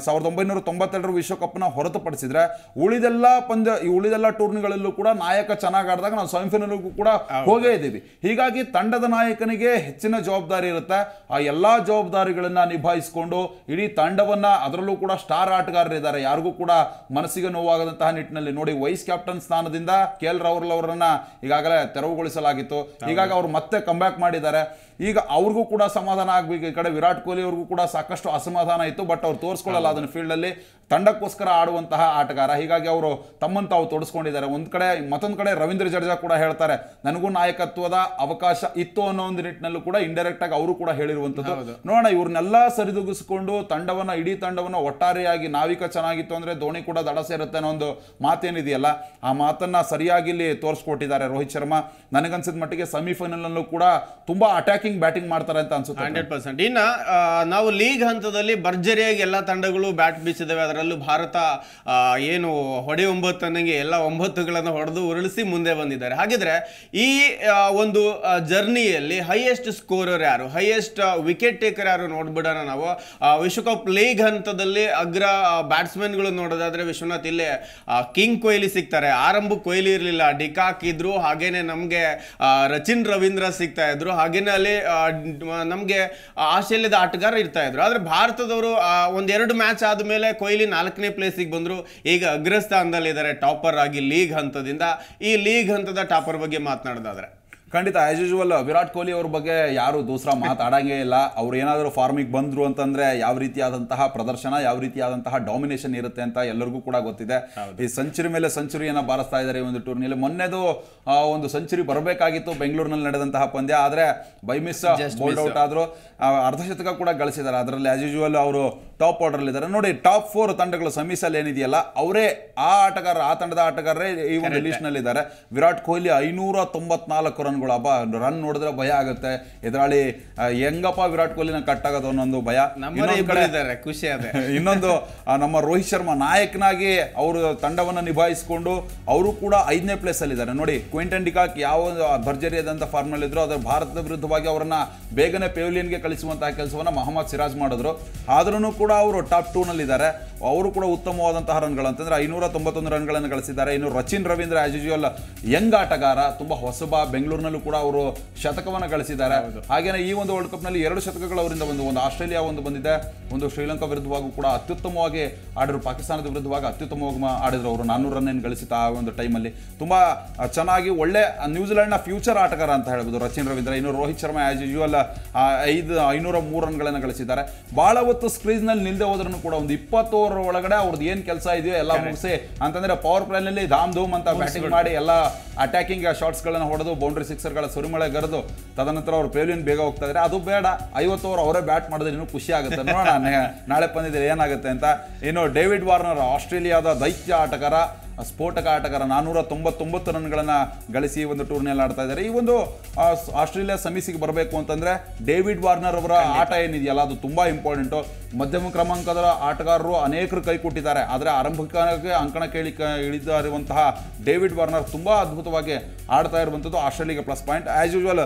Speaker 2: ಸಾವಿರದ ಒಂಬೈನೂರ ತೊಂಬತ್ತೆರಡರ ವಿಶ್ವಕಪ್ನ ಹೊರತುಪಡಿಸಿದ್ರೆ ಉಳಿದೆಲ್ಲ ಪಂದ್ಯ ಉಳಿದೆಲ್ಲ ಟೂರ್ನಿಗಳಲ್ಲೂ ಕೂಡ ನಾಯಕ ಚೆನ್ನಾಗಿ ಆಡಿದಾಗ ನಾವು ಸೆಮಿಫೈನಲ್ಗೂ ಕೂಡ ಹೋಗೇ ಇದ್ದೀವಿ ಹೀಗಾಗಿ ತಂಡದ ನಾಯಕನಿಗೆ ಹೆಚ್ಚಿನ ಜವಾಬ್ದಾರಿ ಇರುತ್ತೆ ಆ ಎಲ್ಲ ಎಲ್ಲ ಜವಾಬ್ದಾರಿಗಳನ್ನು ನಿಭಾಯಿಸಿಕೊಂಡು ಇಡೀ ತಂಡವನ್ನು ಅದರಲ್ಲೂ ಕೂಡ ಸ್ಟಾರ್ ಆಟಗಾರರಿದ್ದಾರೆ ಯಾರಿಗೂ ಕೂಡ ಮನಸ್ಸಿಗೆ ನೋವಾಗದಂತಹ ನಿಟ್ಟಿನಲ್ಲಿ ನೋಡಿ ವೈಸ್ ಕ್ಯಾಪ್ಟನ್ ಸ್ಥಾನದಿಂದ ಕೆ ಎಲ್ ರಾಹುಲ್ ಅವರನ್ನ ಈಗಾಗಲೇ ತೆರವುಗೊಳಿಸಲಾಗಿತ್ತು ಹೀಗಾಗಿ ಅವರು ಮತ್ತೆ ಕಂಬ್ಯಾಕ್ ಮಾಡಿದ್ದಾರೆ ಈಗ ಅವ್ರಿಗೂ ಕೂಡ ಸಮಾಧಾನ ಆಗಬೇಕು ಈ ಕಡೆ ವಿರಾಟ್ ಕೊಹ್ಲಿ ಅವ್ರಿಗೂ ಕೂಡ ಸಾಕಷ್ಟು ಅಸಮಾಧಾನ ಇತ್ತು ಬಟ್ ಅವ್ರು ತೋರಿಸ್ಕೊಳ್ಳಲ್ಲ ಅದನ್ನು ಫೀಲ್ಡಲ್ಲಿ ತಂಡಕ್ಕೋಸ್ಕರ ಆಡುವಂತಹ ಆಟಗಾರ ಹೀಗಾಗಿ ಅವರು ತಮ್ಮನ್ನು ತಾವು ತೊಡಸ್ಕೊಂಡಿದ್ದಾರೆ ಒಂದು ಕಡೆ ಮತ್ತೊಂದು ಕಡೆ ರವೀಂದ್ರ ಜಡೇಜಾ ಕೂಡ ಹೇಳ್ತಾರೆ ನನಗೂ ನಾಯಕತ್ವದ ಅವಕಾಶ ಇತ್ತು ಅನ್ನೋ ಒಂದು ನಿಟ್ಟಿನಲ್ಲೂ ಕೂಡ ಇಂಡೈರೆಕ್ಟ್ ಆಗಿ ಅವರು ಕೂಡ ಹೇಳಿರುವಂಥದ್ದು ನೋಡೋಣ ಇವ್ರನ್ನೆಲ್ಲ ಸರಿದೂಗಿಸಿಕೊಂಡು ತಂಡವನ್ನ ಇಡೀ ತಂಡವನ್ನು ಒಟ್ಟಾರೆಯಾಗಿ ನಾವಿಕ ಚೆನ್ನಾಗಿತ್ತು ಅಂದ್ರೆ ಧೋನಿ ಕೂಡ ದಡ ಸೇರುತ್ತೆ ಅನ್ನೋ ಒಂದು ಮಾತೇನಿದೆಯಲ್ಲ ಆ ಮಾತನ್ನ ಸರಿಯಾಗಿ ಇಲ್ಲಿ
Speaker 1: ತೋರಿಸ್ಕೊಟ್ಟಿದ್ದಾರೆ ರೋಹಿತ್ ಶರ್ಮಾ ನನಗನ್ಸಿದ ಮಟ್ಟಿಗೆ ಸೆಮಿಫೈನಲ್ ಕೂಡ ತುಂಬಾ ಅಟ್ಯಾಕಿಂಗ್ ಬ್ಯಾಟಿಂಗ್ ಮಾಡ್ತಾರೆ ಅಂತ ಅನ್ಸುತ್ತೆ ಹಂಡ್ರೆಡ್ ಪರ್ಸೆಂಟ್ ಇನ್ನ ನಾವು ಲೀಗ್ ಹಂತದಲ್ಲಿ ಭರ್ಜರಿಯಾಗಿ ಎಲ್ಲ ತಂಡಗಳು ಬ್ಯಾಟ್ ಬೀಸಿದಾವೆ ಅದರಲ್ಲೂ ಭಾರತ ಏನು ಹೊಡೆ ಒಂಬತ್ತು ಒಂಬತ್ತನಿಗೆ ಎಲ್ಲ ಒಂಬತ್ತುಗಳನ್ನು ಹೊಡೆದು ಉರುಳಿಸಿ ಮುಂದೆ ಬಂದಿದ್ದಾರೆ ಹಾಗಿದ್ರೆ ಈ ಒಂದು ಜರ್ನಿಯಲ್ಲಿ ಹೈಯೆಸ್ಟ್ ಸ್ಕೋರರ್ ಯಾರು ಹೈಯೆಸ್ಟ್ ವಿಕೆಟ್ ಟೇಕರ್ ಯಾರು ನೋಡ್ಬಿಡೋಣ ನಾವು ವಿಶ್ವಕಪ್ ಲೀಗ್ ಹಂತದಲ್ಲಿ ಅಗ್ರ ಬ್ಯಾಟ್ಸ್ಮನ್ಗಳು ನೋಡೋದಾದ್ರೆ ವಿಶ್ವನಾಥ್ ಇಲ್ಲಿ ಕಿಂಗ್ ಕೊಹ್ಲಿ ಸಿಗ್ತಾರೆ ಆರಂಭ ಕೊಹ್ಲಿ ಇರಲಿಲ್ಲ ಡಿಕಾಕ್ ಇದ್ರು ಹಾಗೇನೆ ನಮಗೆ ರಚಿನ್ ರವೀಂದ್ರ ಸಿಗ್ತಾ ಇದ್ರು ಹಾಗೇನೆ ಅಲ್ಲಿ ನಮಗೆ ಆಸ್ಟ್ರೇಲಿಯಾದ ಆಟಗಾರ ಇರ್ತಾ ಇದ್ರು ಆದರೆ ಭಾರತದವರು ಒಂದೆರಡು ಮ್ಯಾಚ್ ಆದಮೇಲೆ ಕೊಹ್ಲಿ ನಾಲ್ಕನೇ ಪ್ಲೇಸಿಗೆ ಬಂದರು ಈಗ ಅಗ್ರಸ್ಥಾನದಲ್ಲಿದ್ದಾರೆ ಟಾಪರ್ ಆಗಿ ಲೀಗ್ ಹಂತದಿಂದ ಈ ಲೀಗ್ ಹಂತದ ಟಾಪರ್ ಬಗ್ಗೆ ಮಾತನಾಡೋದಾದ್ರೆ ಖಂಡಿತ ಆಸ್ ಯೂಶುವಲ್ ವಿರಾಟ್ ಕೊಹ್ಲಿ ಅವ್ರ ಬಗ್ಗೆ ಯಾರು ದೂಸರ ಮಾತಾಡಂಗೇ
Speaker 2: ಇಲ್ಲ ಅವ್ರು ಏನಾದರೂ ಫಾರ್ಮಿಗೆ ಬಂದ್ರು ಅಂತಂದ್ರೆ ಯಾವ ರೀತಿಯಾದಂತಹ ಪ್ರದರ್ಶನ ಯಾವ ರೀತಿಯಾದಂತಹ ಡಾಮಿನೇಷನ್ ಇರುತ್ತೆ ಅಂತ ಎಲ್ಲರಿಗೂ ಕೂಡ ಗೊತ್ತಿದೆ ಈ ಸೆಂಚುರಿ ಮೇಲೆ ಸೆಂಚುರಿಯನ್ನು ಬಾರಿಸ್ತಾ ಇದ್ದಾರೆ ಈ ಒಂದು ಟೂರ್ನಿಯಲ್ಲಿ ಮೊನ್ನೆದು ಒಂದು ಸೆಂಚುರಿ ಬರಬೇಕಾಗಿತ್ತು ಬೆಂಗಳೂರಿನಲ್ಲಿ ನಡೆದಂತಹ ಪಂದ್ಯ ಆದ್ರೆ ಬೈ ಮಿಸ್ ಬೋಲ್ಡ್ ಔಟ್ ಆದರೂ ಅರ್ಧಶತಕ ಕೂಡ ಗಳಿಸಿದ್ದಾರೆ ಅದರಲ್ಲಿ ಆಸ್ ಯೂಶುವಲ್ ಅವರು ಟಾಪ್ ಆರ್ಡರ್ ಇದ್ದಾರೆ ನೋಡಿ ಟಾಪ್ ಫೋರ್ ತಂಡಗಳು ಸಮೀಸಲ್ಲಿ ಏನಿದೆಯಲ್ಲ ಅವರೇ ಆ ಆಟಗಾರ ಆ ತಂಡದ ಆಟಗಾರರೇ ಈ ಒಂದು ಇದ್ದಾರೆ ವಿರಾಟ್ ಕೊಹ್ಲಿ ಐನೂರ ತೊಂಬತ್ನಾಲ್ಕು ರನ್ ಅಭಿಮಾನಿಗಳು ಅಪ್ಪ ರನ್ ನೋಡಿದ್ರೆ ಭಯ ಆಗುತ್ತೆ ಎದುರಾಳಿ ಹೆಂಗಪ್ಪ ವಿರಾಟ್ ಕೊಹ್ಲಿನ ಕಟ್ ಆಗೋದು ಅನ್ನೊಂದು ಭಯ
Speaker 1: ಇದ್ದಾರೆ ಖುಷಿ ಅದೇ
Speaker 2: ಇನ್ನೊಂದು ನಮ್ಮ ರೋಹಿತ್ ಶರ್ಮಾ ನಾಯಕನಾಗಿ ಅವರು ತಂಡವನ್ನು ನಿಭಾಯಿಸಿಕೊಂಡು ಅವರು ಕೂಡ ಐದನೇ ಪ್ಲೇಸ್ ಅಲ್ಲಿ ಇದ್ದಾರೆ ನೋಡಿ ಕ್ವಿಂಟನ್ ಡಿಕಾಕ್ ಯಾವ ಫಾರ್ಮ್ ಫಾರ್ಮಲ್ಲಿ ಇದ್ರು ಅದರ ಭಾರತದ ವಿರುದ್ಧವಾಗಿ ಅವರನ್ನ ಬೇಗನೆ ಪೆವಿಲಿಯನ್ಗೆ ಕಳಿಸುವಂತಹ ಕೆಲಸವನ್ನ ಮೊಹಮ್ಮದ್ ಸಿರಾಜ್ ಮಾಡಿದ್ರು ಆದ್ರೂ ಕೂಡ ಅವರು ಟಾಪ್ ನಲ್ಲಿ ಇದ್ದಾರೆ ಅವರು ಕೂಡ ಉತ್ತಮವಾದಂತಹ ರನ್ ಗಳಂತಂದ್ರೆ ಐನೂರ ತೊಂಬತ್ತೊಂದು ಗಳನ್ನು ಗಳಿಸಿದ್ದಾರೆ ಇನ್ನು Rachin Ravindra as all young ಆಟಗಾರ ತುಂಬಾ ಹೊಸಬ ಬೆಂಗಳೂರಿನಲ್ಲಿ ಕೂಡ ಅವರು ಶತಕವನ್ನು ಗಳಿಸಿದ್ದಾರೆ ಹಾಗೇನೆ ಈ ಒಂದು ವರ್ಲ್ಡ್ ಕಪ್ ನಲ್ಲಿ ಎರಡು ಶತಕಗಳು ಅವರಿಂದ ಒಂದು ಒಂದು ಆಸ್ಟ್ರೇಲಿಯಾ ಒಂದು ಬಂದಿದೆ ಒಂದು ಶ್ರೀಲಂಕಾ ವಿರುದ್ಧವಾಗೂ ಕೂಡ ಅತ್ಯುತ್ತಮವಾಗಿ ಆಡಿದ್ರು ಪಾಕಿಸ್ತಾನದ ವಿರುದ್ಧವಾಗಿ ಅತ್ಯುತ್ತಮವಾಗಿ ಆಡಿದ್ರು ಅವರು ನಾನ್ನೂರು ರನ್ ಏನು ಗಳಿಸಿದ ಆ ಒಂದು ಟೈಮಲ್ಲಿ ತುಂಬಾ ಚೆನ್ನಾಗಿ ಒಳ್ಳೆ ನ್ಯೂಜಿಲೆಂಡ್ನ ಫ್ಯೂಚರ್ ಆಟಗಾರ ಅಂತ ಹೇಳ್ಬೋದು ರಚಿನ್ ರವೀಂದ್ರ ಇನ್ನು ರೋಹಿತ್ ಶರ್ಮಾ ಆಸ್ ಯೂಶುವಲ್ ಐದು ಐನೂರ ಮೂರು ರನ್ಗಳನ್ನು ಗಳಿಸಿದ್ದಾರೆ ಬಹಳ ಹೊತ್ತು ಸ್ಕ್ರೀನ್ ನಲ್ಲಿ ನಿಲ್ದೆ ಹೋದ್ರೂ ಕೂಡ ಒಂದು ಇಪ್ಪತ್ತೋರ ಒಳಗಡೆ ಅವ್ರದ್ದು ಏನು ಕೆಲಸ ಇದೆಯೋ ಎಲ್ಲ ಮುಗಿಸಿ ಅಂತಂದ್ರೆ ಪವರ್ ಪ್ಲೇನಲ್ಲಿ ಧಾಮ್ ಧೂಮ್ ಅಂತ ಬ್ಯಾಟಿಂಗ್ ಮಾಡಿ ಎಲ್ಲ ಅಟ್ಯಾಕಿಂಗ್ ಶಾಟ್ಸ್ ಗಳನ್ನ ಹೊಡೆದು ಬೌಂಡ್ರಿ ಸಿಕ್ಸ್ ಸಿಕ್ಸರ್ಗಳ ಸುರಿಮಳೆ ಗರೆದು ತದನಂತರ ಅವರು ಪೇಲಿಯನ್ ಬೇಗ ಹೋಗ್ತಾ ಇದ್ರೆ ಅದು ಬೇಡ ಐವತ್ತು ಓವರ್ ಅವರೇ ಬ್ಯಾಟ್ ಮಾಡಿದ್ರೆ ಇನ್ನೂ ಖುಷಿ ಆಗುತ್ತೆ ನೋಡೋಣ ನಾಳೆ ಪಂದ್ಯದಲ್ಲಿ ಏನಾಗುತ್ತೆ ಅಂತ ಇನ್ನು ಡೇವಿಡ್ ವಾರ್ನರ್ ಆಸ್ಟ್ರೇಲಿಯಾದ ದೈತ್ಯ ಆಟಗಾರ ಸ್ಫೋಟಕ ಆಟಗಾರ ನಾನ್ನೂರ ತೊಂಬತ್ತೊಂಬತ್ತು ರನ್ಗಳನ್ನು ಗಳಿಸಿ ಒಂದು ಟೂರ್ನಿಯಲ್ಲಿ ಆಡ್ತಾ ಇದ್ದಾರೆ ಈ ಒಂದು ಆಸ್ಟ್ರೇಲಿಯಾ ಸಮೀಸಿಗೆ ಬರಬೇಕು ಅಂತಂದರೆ ಡೇವಿಡ್ ವಾರ್ನರ್ ಅವರ ಆಟ ಏನಿದೆಯಲ್ಲ ಅದು ತುಂಬ ಇಂಪಾರ್ಟೆಂಟು ಮಧ್ಯಮ ಕ್ರಮಾಂಕದ ಆಟಗಾರರು ಅನೇಕರು ಕೈ ಕೊಟ್ಟಿದ್ದಾರೆ ಆದರೆ ಆರಂಭಿಕ ಅಂಕಣ ಕೇಳಿ ಕ ಡೇವಿಡ್ ವಾರ್ನರ್ ತುಂಬ ಅದ್ಭುತವಾಗಿ ಆಡ್ತಾ ಇರುವಂಥದ್ದು ಆಸ್ಟ್ರೇಲಿಯಾಗೆ ಪ್ಲಸ್ ಪಾಯಿಂಟ್ ಆ್ಯಸ್ ಯೂಶುವಲ್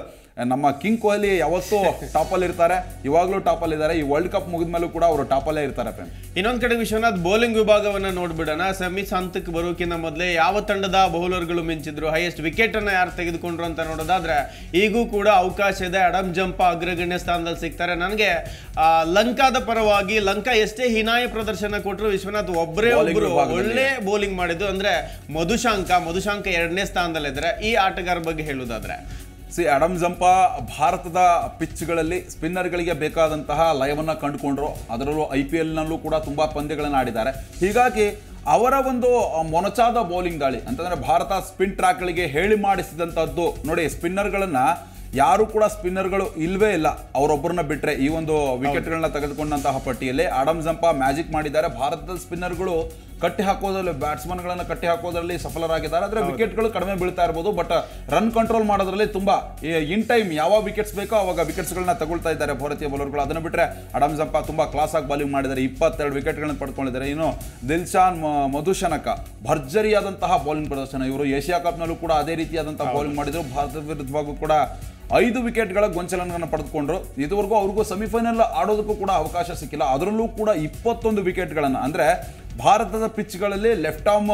Speaker 2: ನಮ್ಮ ಕಿಂಗ್ ಕೊಹ್ಲಿ ಯಾವತ್ತೂ ಟಾಪಲ್ಲಿ ಇರ್ತಾರೆ ಇವಾಗಲೂ ಟಾಪಲ್ಲಿ ಇದ್ದಾರೆ ಈ ವರ್ಲ್ಡ್ ಕಪ್ ಮುಗಿದ ಮೇಲೂ ಕೂಡ ಅವರು ಟಾಪಲ್ಲೇ ಇರ್ತಾರೆ ಪ್ರೇಮ್
Speaker 1: ಇನ್ನೊಂದು ಕಡೆ ವಿಶ್ವನಾಥ್ ಬೌಲಿಂಗ್ ವಿಭಾಗವನ್ನು ನೋಡ್ಬಿಡೋಣ ಸೆಮಿಸ್ ಹಂತಕ್ಕೆ ಬರೋಕ್ಕಿಂತ ಮೊದಲೇ ಯಾವ ತಂಡದ ಬೌಲರ್ಗಳು ಮಿಂಚಿದ್ರು ಹೈಯೆಸ್ಟ್ ವಿಕೆಟನ್ನು ಯಾರು ತೆಗೆದುಕೊಂಡ್ರು ಅಂತ ನೋಡೋದಾದ್ರೆ ಈಗೂ ಕೂಡ ಅವಕಾಶ ಇದೆ ಅಡಮ್ ಜಂಪ ಅಗ್ರಗಣ್ಯ ಸ್ಥಾನದಲ್ಲಿ ಸಿಗ್ತಾರೆ ನನಗೆ ಲಂಕಾದ ಪರವಾಗಿ ಲಂಕಾ ಎಷ್ಟೇ ಹೀನಾಯ ಪ್ರದರ್ಶನ ಕೊಟ್ಟರು ವಿಶ್ವನಾಥ್ ಒಬ್ಬರೇ ಒಬ್ಬರು ಒಳ್ಳೆ ಬೌಲಿಂಗ್ ಮಾಡಿದ್ದು ಅಂದ್ರೆ ಮಧುಶಾಂಕ ಮಧುಶಾಂಕ ಎರಡನೇ ಸ್ಥಾನದಲ್ಲಿದ್ದರೆ ಈ ಆಟಗಾರ ಬಗ್ಗೆ ಹೇಳುವುದಾದ್ರೆ ಸಿ ಅಡಮ್ ಜಂಪಾ ಭಾರತದ ಪಿಚ್ಗಳಲ್ಲಿ
Speaker 2: ಸ್ಪಿನ್ನರ್ಗಳಿಗೆ ಬೇಕಾದಂತಹ ಲಯವನ್ನು ಕಂಡುಕೊಂಡ್ರು ಅದರಲ್ಲೂ ಐ ಪಿ ಎಲ್ನಲ್ಲೂ ಕೂಡ ತುಂಬ ಪಂದ್ಯಗಳನ್ನು ಆಡಿದ್ದಾರೆ ಹೀಗಾಗಿ ಅವರ ಒಂದು ಮೊನಚಾದ ಬೌಲಿಂಗ್ ದಾಳಿ ಅಂತಂದರೆ ಭಾರತ ಸ್ಪಿನ್ ಟ್ರ್ಯಾಕ್ಗಳಿಗೆ ಹೇಳಿ ಮಾಡಿಸಿದಂಥದ್ದು ನೋಡಿ ಸ್ಪಿನ್ನರ್ಗಳನ್ನು ಯಾರು ಕೂಡ ಸ್ಪಿನ್ನರ್ಗಳು ಇಲ್ವೇ ಇಲ್ಲ ಅವರೊಬ್ಬರನ್ನ ಬಿಟ್ಟರೆ ಈ ಒಂದು ವಿಕೆಟ್ಗಳನ್ನ ತೆಗೆದುಕೊಂಡಂತಹ ಪಟ್ಟಿಯಲ್ಲಿ ಆಡಮ್ ಜಂಪಾ ಮ್ಯಾಜಿಕ್ ಮಾಡಿದ್ದಾರೆ ಭಾರತದ ಸ್ಪಿನ್ನರ್ಗಳು ಕಟ್ಟಿ ಹಾಕೋದ್ರಲ್ಲಿ ಬ್ಯಾಟ್ಸ್ಮನ್ಗಳನ್ನು ಕಟ್ಟಿ ಹಾಕೋದ್ರಲ್ಲಿ ಸಫಲರಾಗಿದ್ದಾರೆ ಆದರೆ ವಿಕೆಟ್ಗಳು ಕಡಿಮೆ ಬೀಳ್ತಾ ಇರ್ಬೋದು ಬಟ್ ರನ್ ಕಂಟ್ರೋಲ್ ಮಾಡೋದ್ರಲ್ಲಿ ತುಂಬ ಇನ್ ಟೈಮ್ ಯಾವ ವಿಕೆಟ್ಸ್ ಬೇಕೋ ಅವಾಗ ವಿಕೆಟ್ಸ್ಗಳನ್ನ ತಗೊಳ್ತಾ ಇದ್ದಾರೆ ಭಾರತೀಯ ಬೌಲರ್ಗಳು ಅದನ್ನು ಬಿಟ್ಟರೆ ಅಡಮ್ ಜಂಪ ತುಂಬ ಕ್ಲಾಸ್ ಆಗಿ ಬಾಲಿಂಗ್ ಮಾಡಿದ್ದಾರೆ ಇಪ್ಪತ್ತೆರಡು ವಿಕೆಟ್ಗಳನ್ನು ಪಡ್ಕೊಂಡಿದ್ದಾರೆ ಇನ್ನು ದಿಲ್ಶಾನ್ ಮಧುಶನಕ ಭರ್ಜರಿಯಾದಂತಹ ಬೌಲಿಂಗ್ ಪ್ರದರ್ಶನ ಇವರು ಏಷ್ಯಾ ಕಪ್ನಲ್ಲೂ ಕೂಡ ಅದೇ ರೀತಿಯಾದಂತಹ ಬೌಲಿಂಗ್ ಮಾಡಿದರು ಭಾರತ ವಿರುದ್ಧವಾಗೂ ಕೂಡ ಐದು ವಿಕೆಟ್ಗಳ ಗೊಂಚಲನ ಪಡೆದುಕೊಂಡ್ರು ಇದುವರೆಗೂ ಅವ್ರಿಗೂ ಸೆಮಿಫೈನಲ್ ಆಡೋದಕ್ಕೂ ಕೂಡ ಅವಕಾಶ ಸಿಕ್ಕಿಲ್ಲ ಅದರಲ್ಲೂ ಕೂಡ ಇಪ್ಪತ್ತೊಂದು ವಿಕೆಟ್ಗಳನ್ನು ಅಂದರೆ ಭಾರತದ ಪಿಚ್ಗಳಲ್ಲಿ ಲೆಫ್ಟ್ ಆರ್ಮ್